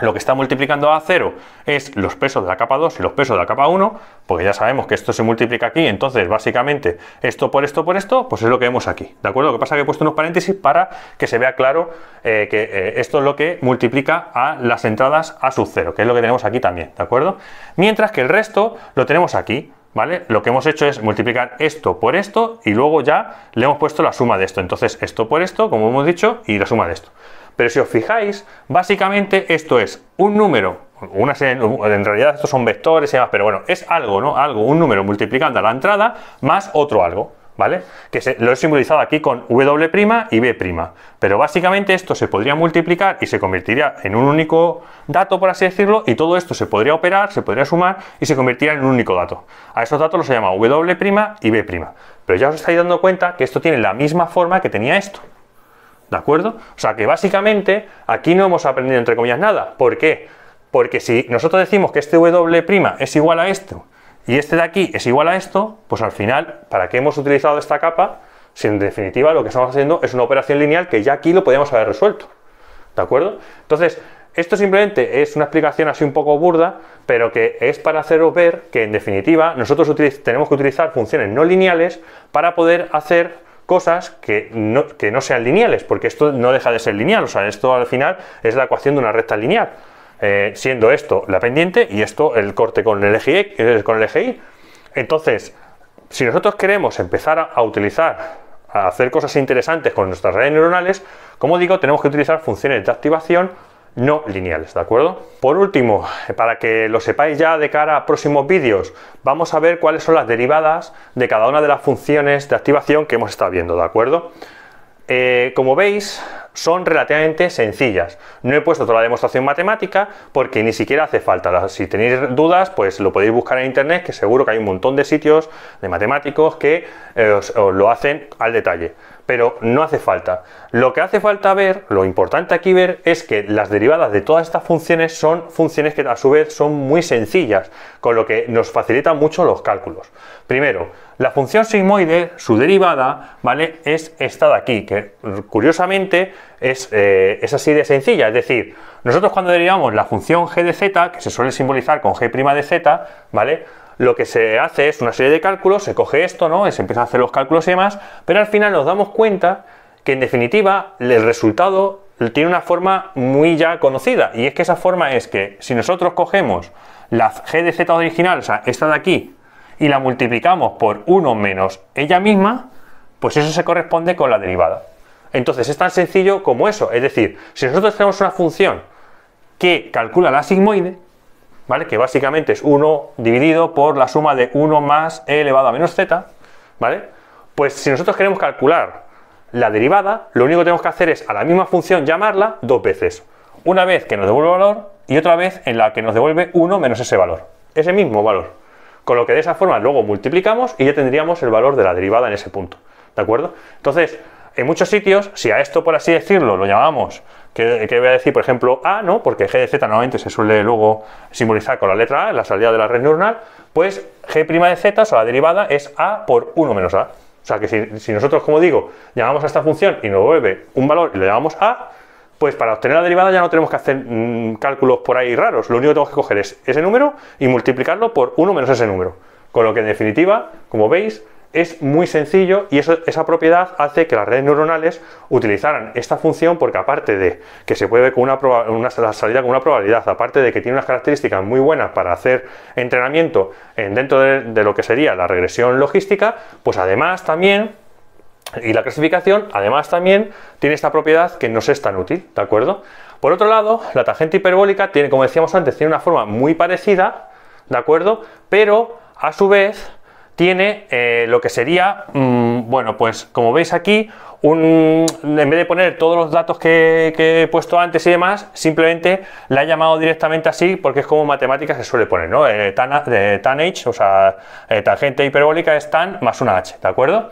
lo que está multiplicando a 0 es los pesos de la capa 2 y los pesos de la capa 1, porque ya sabemos que esto se multiplica aquí, entonces básicamente esto por esto por esto, pues es lo que vemos aquí, ¿de acuerdo? Lo que pasa es que he puesto unos paréntesis para que se vea claro eh, que eh, esto es lo que multiplica a las entradas a sub 0, que es lo que tenemos aquí también, ¿de acuerdo? Mientras que el resto lo tenemos aquí, ¿Vale? Lo que hemos hecho es multiplicar esto por esto y luego ya le hemos puesto la suma de esto. Entonces, esto por esto, como hemos dicho, y la suma de esto. Pero si os fijáis, básicamente esto es un número, en realidad estos son vectores y demás, pero bueno, es algo, ¿no? Algo, un número multiplicando a la entrada más otro algo, ¿vale? Que lo he simbolizado aquí con W' y B'. Pero básicamente esto se podría multiplicar y se convertiría en un único dato, por así decirlo, y todo esto se podría operar, se podría sumar y se convertiría en un único dato. A esos datos los se llama W' y B'. Pero ya os estáis dando cuenta que esto tiene la misma forma que tenía esto. ¿De acuerdo? O sea que básicamente aquí no hemos aprendido entre comillas nada. ¿Por qué? Porque si nosotros decimos que este W' es igual a esto y este de aquí es igual a esto, pues al final, ¿para qué hemos utilizado esta capa? Si en definitiva lo que estamos haciendo es una operación lineal que ya aquí lo podíamos haber resuelto. ¿De acuerdo? Entonces, esto simplemente es una explicación así un poco burda, pero que es para haceros ver que en definitiva nosotros tenemos que utilizar funciones no lineales para poder hacer cosas que no, sean lineales, porque esto no deja de ser lineal, o sea, esto al final es la ecuación de una recta lineal, eh, siendo esto la pendiente y esto el corte con el, eje Y. Eh, con el eje y Entonces, si nosotros queremos empezar a utilizar a hacer cosas interesantes con nuestras redes neuronales, como digo, tenemos que utilizar funciones de activación no lineales, ¿de acuerdo? Por último, para que lo sepáis ya de cara a próximos vídeos, vamos a ver cuáles son las derivadas de cada una de las funciones de activación que hemos estado viendo, ¿de acuerdo? Eh, como veis, son relativamente sencillas. No he puesto toda la demostración matemática porque ni siquiera hace falta. Si tenéis dudas, pues lo podéis buscar en internet, que seguro que hay un montón de sitios de matemáticos que eh, os, lo hacen al detalle. Pero no hace falta. Lo que hace falta ver, lo importante aquí ver, es que las derivadas de todas estas funciones son funciones que a su vez son muy sencillas, con lo que nos facilitan mucho los cálculos. Primero, la función sigmoide, su derivada, ¿vale? Es esta de aquí, que curiosamente eh, es, así de sencilla. Es decir, nosotros cuando derivamos la función g de z, que se suele simbolizar con g' de z, ¿vale? Lo que se hace es una serie de cálculos, se coge esto, ¿no? se empieza a hacer los cálculos y demás, pero al final nos damos cuenta que en definitiva el resultado tiene una forma muy ya conocida. Y es que esa forma es que si nosotros cogemos la g de z original, o sea, esta de aquí, y la multiplicamos por 1 menos ella misma, pues eso se corresponde con la derivada. Entonces es tan sencillo como eso. Es decir, si nosotros tenemos una función que calcula la sigmoide, ¿vale? que básicamente es 1 dividido por la suma de 1 más e elevado a menos z, ¿vale? pues si nosotros queremos calcular la derivada, lo único que tenemos que hacer es a la misma función llamarla dos veces. Una vez que nos devuelve valor y otra vez en la que nos devuelve 1 menos ese valor. Ese mismo valor. Con lo que de esa forma luego multiplicamos y ya tendríamos el valor de la derivada en ese punto. ¿De acuerdo? Entonces, en muchos sitios, si a esto, por así decirlo, lo llamamos, que, voy a decir, por ejemplo, A, ¿no? Porque G de Z normalmente se suele luego simbolizar con la letra A, la salida de la red neuronal, pues G' de Z, o sea, la derivada, es A por 1 menos A. O sea, que si, nosotros, como digo, llamamos a esta función y nos vuelve un valor y le llamamos A, pues para obtener la derivada ya no tenemos que hacer mm, cálculos por ahí raros. Lo único que tenemos que coger es ese número y multiplicarlo por 1 menos ese número. Con lo que, en definitiva, como veis, es muy sencillo y esa propiedad hace que las redes neuronales utilizaran esta función porque aparte de que se puede ver con una, la salida con una probabilidad, aparte de que tiene unas características muy buenas para hacer entrenamiento dentro de, lo que sería la regresión logística, pues además también y la clasificación además también tiene esta propiedad que no es tan útil, ¿de acuerdo? Por otro lado, la tangente hiperbólica tiene, como decíamos antes, tiene una forma muy parecida, ¿de acuerdo? Pero a su vez tiene eh, lo que sería, mm, bueno, pues como veis aquí, un, en vez de poner todos los datos que, he puesto antes y demás, simplemente la he llamado directamente así porque es como matemáticas se suele poner, ¿no? Eh, tan, eh, tan o sea, eh, tangente hiperbólica es tan más una H, ¿de acuerdo?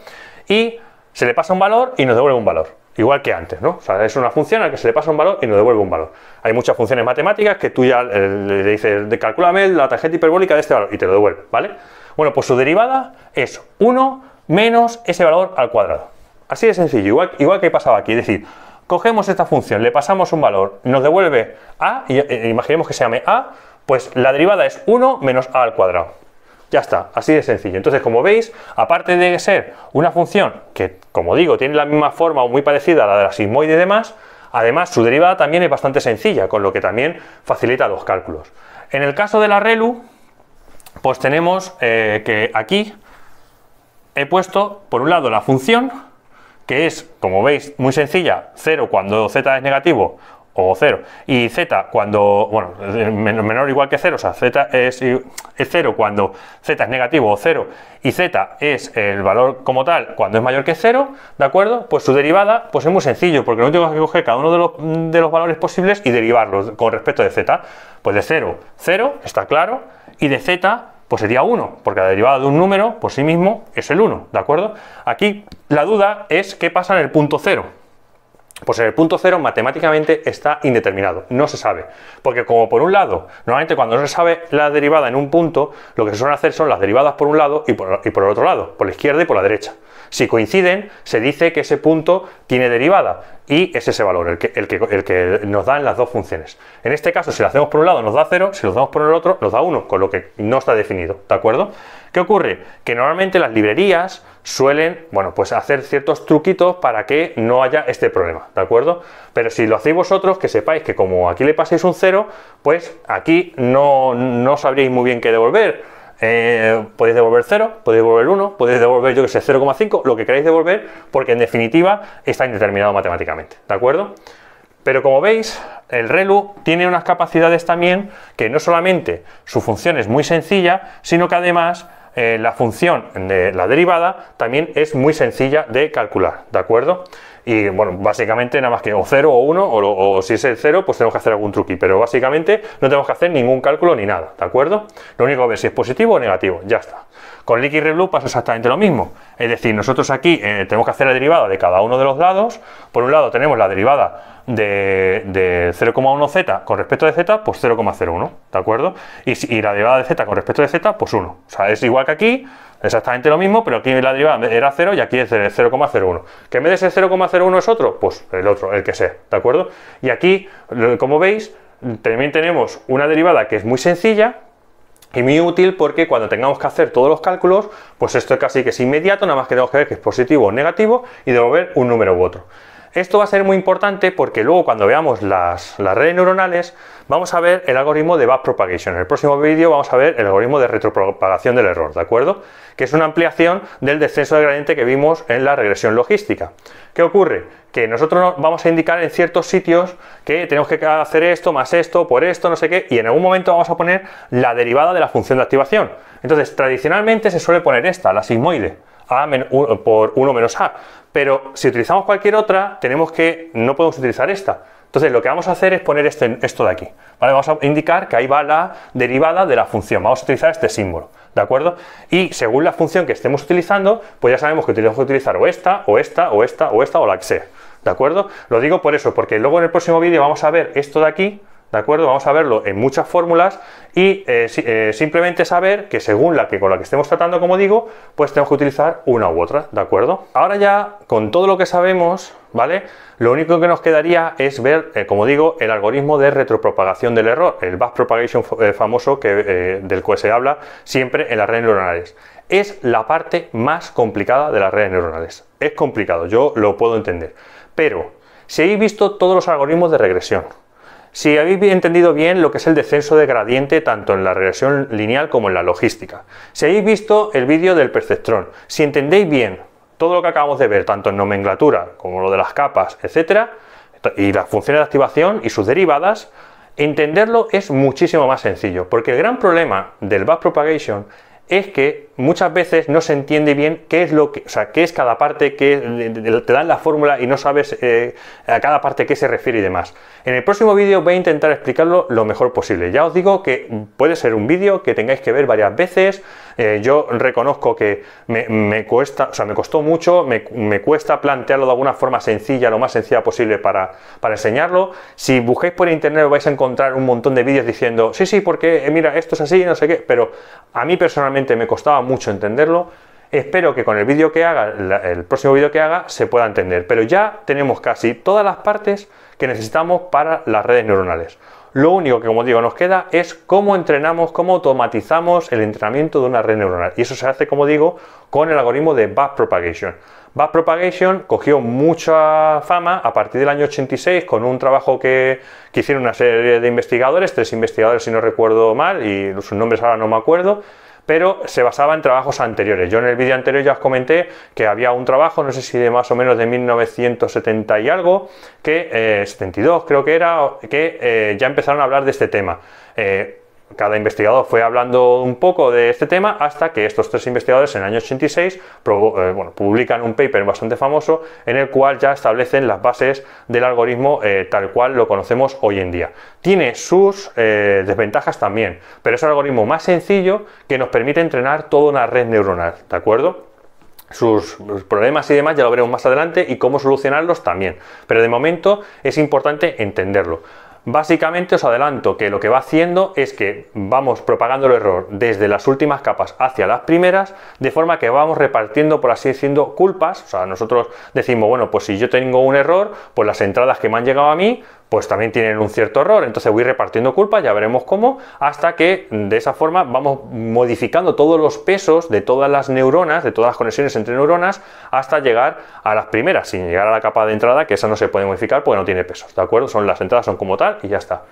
Y se le pasa un valor y nos devuelve un valor. Igual que antes, ¿no? O sea, es una función a la que se le pasa un valor y nos devuelve un valor. Hay muchas funciones matemáticas que tú ya le dices, calculame la tangente hiperbólica de este valor y te lo devuelve, ¿vale? Bueno, pues su derivada es 1 menos ese valor al cuadrado. Así de sencillo, igual, igual que pasaba aquí. Es decir, cogemos esta función, le pasamos un valor, nos devuelve a, eh, imaginemos que se llame a, pues la derivada es 1 menos a al cuadrado. Ya está, así de sencillo. Entonces, como veis, aparte de ser una función que, como digo, tiene la misma forma o muy parecida a la de la sigmoide y demás, además su derivada también es bastante sencilla, con lo que también facilita los cálculos. En el caso de la ReLU, pues tenemos eh, que aquí he puesto, por un lado, la función, que es, como veis, muy sencilla, 0 cuando z es negativo, o 0. Y z cuando, bueno, menor o igual que 0, o sea, z es, 0 cuando z es negativo o 0 y z es el valor como tal cuando es mayor que 0, ¿de acuerdo? Pues su derivada pues es muy sencillo, porque lo único que coger cada uno de los, de los valores posibles y derivarlos con respecto de z. Pues de 0, 0, está claro, y de z pues sería 1, porque la derivada de un número por sí mismo es el 1, ¿de acuerdo? Aquí la duda es qué pasa en el punto 0. Pues en el punto cero matemáticamente está indeterminado, no se sabe. Porque como por un lado, normalmente cuando no se sabe la derivada en un punto, lo que se suele hacer son las derivadas por un lado y y por el otro lado, por la izquierda y por la derecha. Si coinciden, se dice que ese punto tiene derivada y es ese valor, el que, nos dan las dos funciones. En este caso, si lo hacemos por un lado nos da 0, si lo hacemos por el otro nos da 1, con lo que no está definido, ¿de acuerdo? ¿Qué ocurre? Que normalmente las librerías suelen, bueno, pues hacer ciertos truquitos para que no haya este problema, ¿de acuerdo? Pero si lo hacéis vosotros, que sepáis que como aquí le paséis un 0, pues aquí no, no sabríais muy bien qué devolver, eh, podéis devolver 0, podéis devolver 1, podéis devolver, yo que sé, 0,5, lo que queráis devolver, porque en definitiva está indeterminado matemáticamente, ¿de acuerdo? Pero como veis, el ReLU tiene unas capacidades también que no solamente su función es muy sencilla, sino que además eh, la función de la derivada también es muy sencilla de calcular, ¿de acuerdo? Y bueno, básicamente nada más que o 0 o 1, o, si es el 0, pues tenemos que hacer algún truqui. Pero básicamente no tenemos que hacer ningún cálculo ni nada, ¿de acuerdo? Lo único que ver si es positivo o negativo, ya está. Con Liquid Reblue pasa exactamente lo mismo. Es decir, nosotros aquí eh, tenemos que hacer la derivada de cada uno de los lados. Por un lado tenemos la derivada de, 0,1z con respecto de z, pues 0,01, ¿de acuerdo? Y, y la derivada de z con respecto de z, pues 1. O sea, es igual que aquí, exactamente lo mismo, pero aquí la derivada era 0 y aquí es 0,01. ¿Qué me vez de 0,01 es otro? Pues el otro, el que sea, ¿de acuerdo? Y aquí, como veis, también tenemos una derivada que es muy sencilla, y muy útil porque cuando tengamos que hacer todos los cálculos, pues esto casi que es inmediato, nada más que tenemos que ver que es positivo o negativo y devolver un número u otro. Esto va a ser muy importante porque luego cuando veamos las, redes neuronales vamos a ver el algoritmo de backpropagation. En el próximo vídeo vamos a ver el algoritmo de retropropagación del error, ¿de acuerdo? Que es una ampliación del descenso de gradiente que vimos en la regresión logística. ¿Qué ocurre? Que nosotros vamos a indicar en ciertos sitios que tenemos que hacer esto, más esto, por esto, no sé qué, y en algún momento vamos a poner la derivada de la función de activación. Entonces, tradicionalmente se suele poner esta, la sigmoide, a por 1 menos a, pero si utilizamos cualquier otra, tenemos que no podemos utilizar esta. Entonces lo que vamos a hacer es poner esto, esto de aquí. Vamos a indicar que ahí va la derivada de la función. Vamos a utilizar este símbolo. ¿De acuerdo? Y según la función que estemos utilizando, pues ya sabemos que tenemos que utilizar o esta, o esta, o esta, o esta, o la que sea. ¿De acuerdo? Lo digo por eso, porque luego en el próximo vídeo vamos a ver esto de aquí, ¿De acuerdo? Vamos a verlo en muchas fórmulas y eh, eh, simplemente saber que según la que con la que estemos tratando, como digo, pues tenemos que utilizar una u otra, ¿de acuerdo? Ahora ya, con todo lo que sabemos, ¿vale? Lo único que nos quedaría es ver, eh, como digo, el algoritmo de retropropagación del error, el propagation famoso que, del cual se habla siempre en las redes neuronales. Es la parte más complicada de las redes neuronales. Es complicado, yo lo puedo entender. Pero, si habéis visto todos los algoritmos de regresión, si habéis entendido bien lo que es el descenso de gradiente tanto en la regresión lineal como en la logística, si habéis visto el vídeo del perceptrón, si entendéis bien todo lo que acabamos de ver, tanto en nomenclatura como lo de las capas, etcétera, y las funciones de activación y sus derivadas, entenderlo es muchísimo más sencillo, porque el gran problema del backpropagation es que muchas veces no se entiende bien qué es lo que, sea, qué es cada parte, que te dan la fórmula y no sabes eh, a cada parte qué se refiere y demás. En el próximo vídeo voy a intentar explicarlo lo mejor posible. Ya os digo que puede ser un vídeo que tengáis que ver varias veces. Eh, yo reconozco que me, cuesta, o sea, me costó mucho, me, cuesta plantearlo de alguna forma sencilla, lo más sencilla posible para, para enseñarlo. Si busquéis por internet vais a encontrar un montón de vídeos diciendo, sí, sí, porque eh, mira, esto es así, no sé qué, pero a mí personalmente me costaba mucho entenderlo. Espero que con el vídeo que haga, el próximo vídeo que haga, se pueda entender. Pero ya tenemos casi todas las partes que necesitamos para las redes neuronales. Lo único que, como digo, nos queda es cómo entrenamos, cómo automatizamos el entrenamiento de una red neuronal. Y eso se hace, como digo, con el algoritmo de propagation backpropagation. propagation cogió mucha fama a partir del año 86 con un trabajo que, que hicieron una serie de investigadores, tres investigadores si no recuerdo mal, y sus nombres ahora no me acuerdo, pero se basaba en trabajos anteriores. Yo en el vídeo anterior ya os comenté que había un trabajo, no sé si de más o menos de 1970 y algo, que 72 eh, creo que era, que eh, ya empezaron a hablar de este tema. Eh, cada investigador fue hablando un poco de este tema hasta que estos tres investigadores en el año 86 eh, publican un paper bastante famoso en el cual ya establecen las bases del algoritmo eh, tal cual lo conocemos hoy en día. Tiene sus eh, desventajas también, pero es el algoritmo más sencillo que nos permite entrenar toda una red neuronal, ¿de acuerdo? sus problemas y demás ya lo veremos más adelante y cómo solucionarlos también. Pero de momento es importante entenderlo. Básicamente os adelanto que lo que va haciendo es que vamos propagando el error desde las últimas capas hacia las primeras, de forma que vamos repartiendo, por así decirlo, culpas. O sea, nosotros decimos, bueno, pues si yo tengo un error, pues las entradas que me han llegado a mí, pues también tienen un cierto error. Entonces voy repartiendo culpa, ya veremos cómo, hasta que de esa forma vamos modificando todos los pesos de todas las neuronas, de todas las conexiones entre neuronas, hasta llegar a las primeras, sin llegar a la capa de entrada, que esa no se puede modificar porque no tiene pesos, ¿de acuerdo? Son las entradas, son como tal y ya está.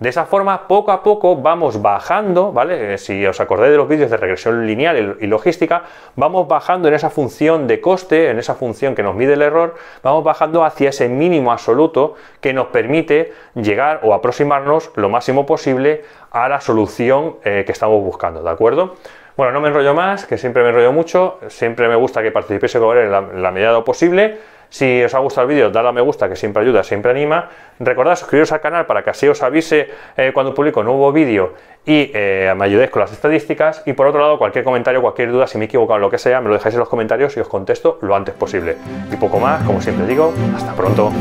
De esa forma, poco a poco vamos bajando, ¿vale? Eh, si os acordáis de los vídeos de regresión lineal y logística, vamos bajando en esa función de coste, en esa función que nos mide el error, vamos bajando hacia ese mínimo absoluto que nos permite llegar o aproximarnos lo máximo posible a la solución eh, que estamos buscando, ¿de acuerdo? Bueno, no me enrollo más, que siempre me enrollo mucho, siempre me gusta que participéis en la, medida de posible. Si os ha gustado el vídeo, dadle a me gusta, que siempre ayuda, siempre anima. Recordad suscribiros al canal para que así os avise eh, cuando publico un nuevo vídeo y eh, me ayudéis con las estadísticas. Y por otro lado, cualquier comentario, cualquier duda, si me he equivocado o lo que sea, me lo dejáis en los comentarios y os contesto lo antes posible. Y poco más, como siempre digo, hasta pronto.